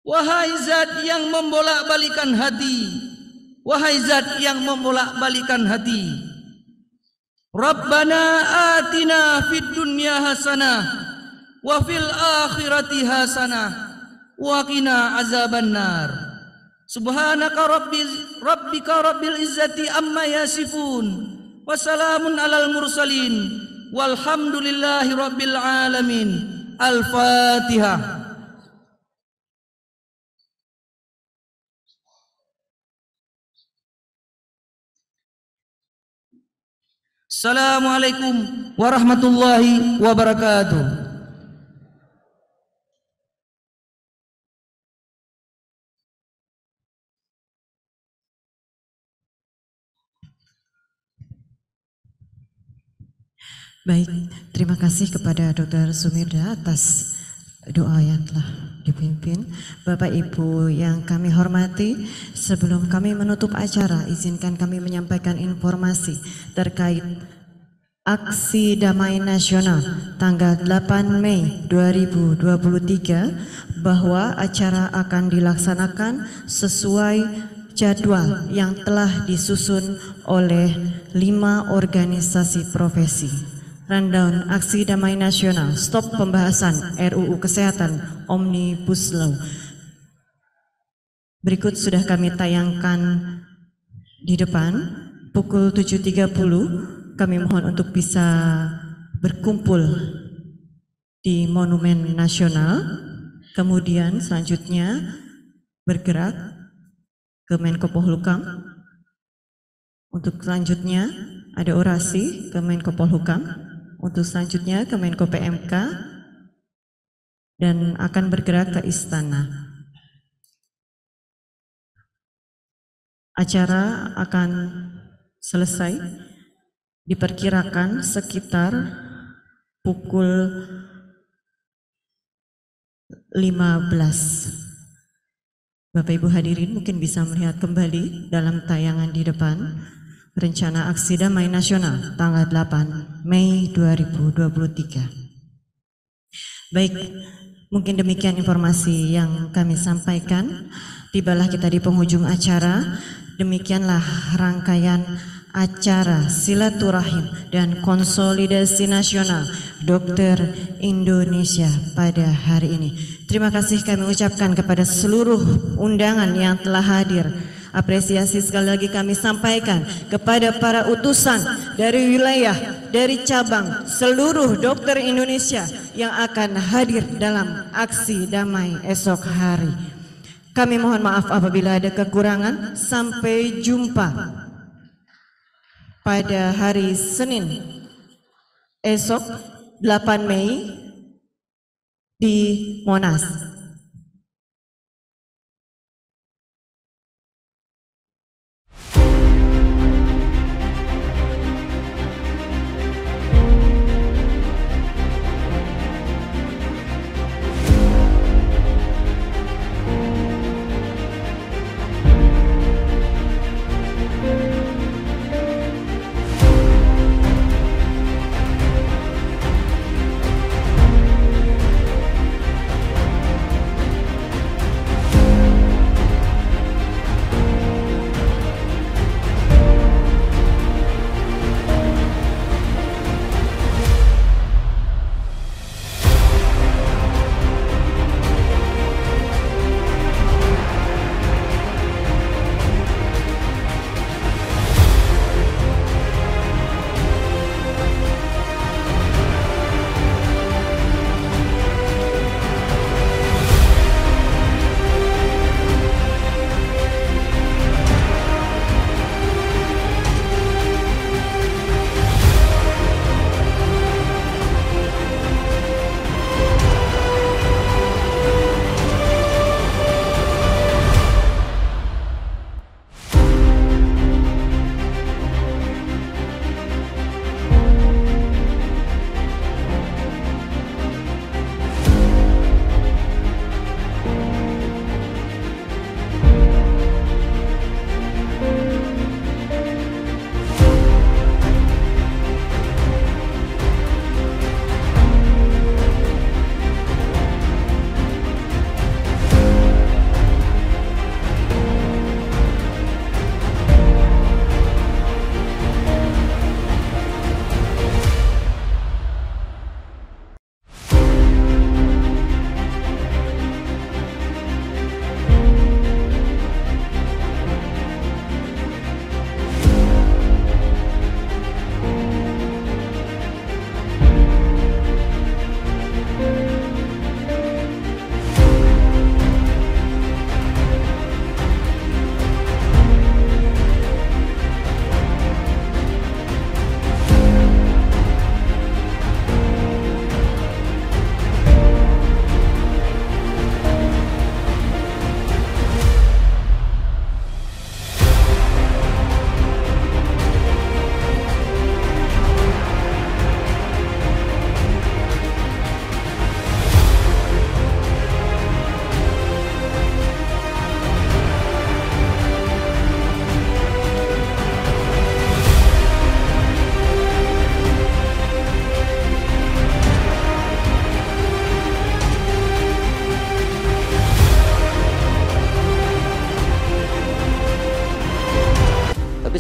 Wahai zat yang membolak-balikan hati Wahai zat yang memulak balikan hati Rabbana atina fid dunya hasanah Wa fil akhirati hasanah Wa qina azaban nar Subhanaka rabbi, rabbika rabbil izzati amma yasifun Wassalamun alal mursalin Walhamdulillahi rabbil alamin Al-Fatihah Assalamualaikum warahmatullahi wabarakatuh. Baik, terima kasih kepada Dr. Sumirda atas doa yang telah dipimpin. Bapak Ibu yang kami hormati, sebelum kami menutup acara, izinkan kami menyampaikan informasi terkait Aksi Damai Nasional tanggal 8 Mei 2023 bahwa acara akan dilaksanakan sesuai jadwal yang telah disusun oleh lima organisasi profesi. Rundown Aksi Damai Nasional Stop Pembahasan RUU Kesehatan Omnibus Law Berikut sudah kami tayangkan di depan pukul 7.30 kami mohon untuk bisa berkumpul di Monumen Nasional, kemudian selanjutnya bergerak ke Menko Polhukam. Untuk selanjutnya ada orasi ke Menko Polhukam, untuk selanjutnya ke Menko PMK, dan akan bergerak ke istana. Acara akan selesai diperkirakan sekitar pukul 15. Bapak Ibu hadirin mungkin bisa melihat kembali dalam tayangan di depan rencana aksi damai nasional tanggal 8 Mei 2023. Baik, mungkin demikian informasi yang kami sampaikan. Tibalah kita di penghujung acara. Demikianlah rangkaian acara silaturahim dan konsolidasi nasional Dokter Indonesia pada hari ini. Terima kasih kami ucapkan kepada seluruh undangan yang telah hadir. Apresiasi sekali lagi kami sampaikan kepada para utusan dari wilayah, dari cabang, seluruh dokter Indonesia yang akan hadir dalam aksi damai esok hari. Kami mohon maaf apabila ada kekurangan. Sampai jumpa pada hari Senin esok 8 Mei di Monas.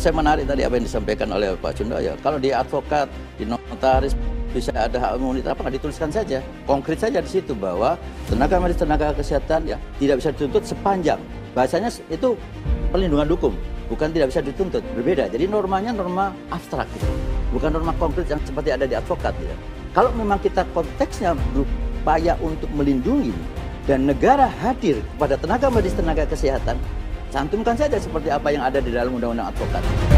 saya menarik tadi apa yang disampaikan oleh Pak Junda ya. Kalau di advokat, di notaris bisa ada hak imunitas apa dituliskan saja konkret saja di situ bahwa tenaga medis tenaga kesehatan ya tidak bisa dituntut sepanjang bahasanya itu perlindungan hukum bukan tidak bisa dituntut berbeda jadi normanya norma abstrak gitu bukan norma konkret yang seperti ada di advokat ya. kalau memang kita konteksnya berupaya untuk melindungi dan negara hadir pada tenaga medis tenaga kesehatan cantumkan saja seperti apa yang ada di dalam undang-undang advokat.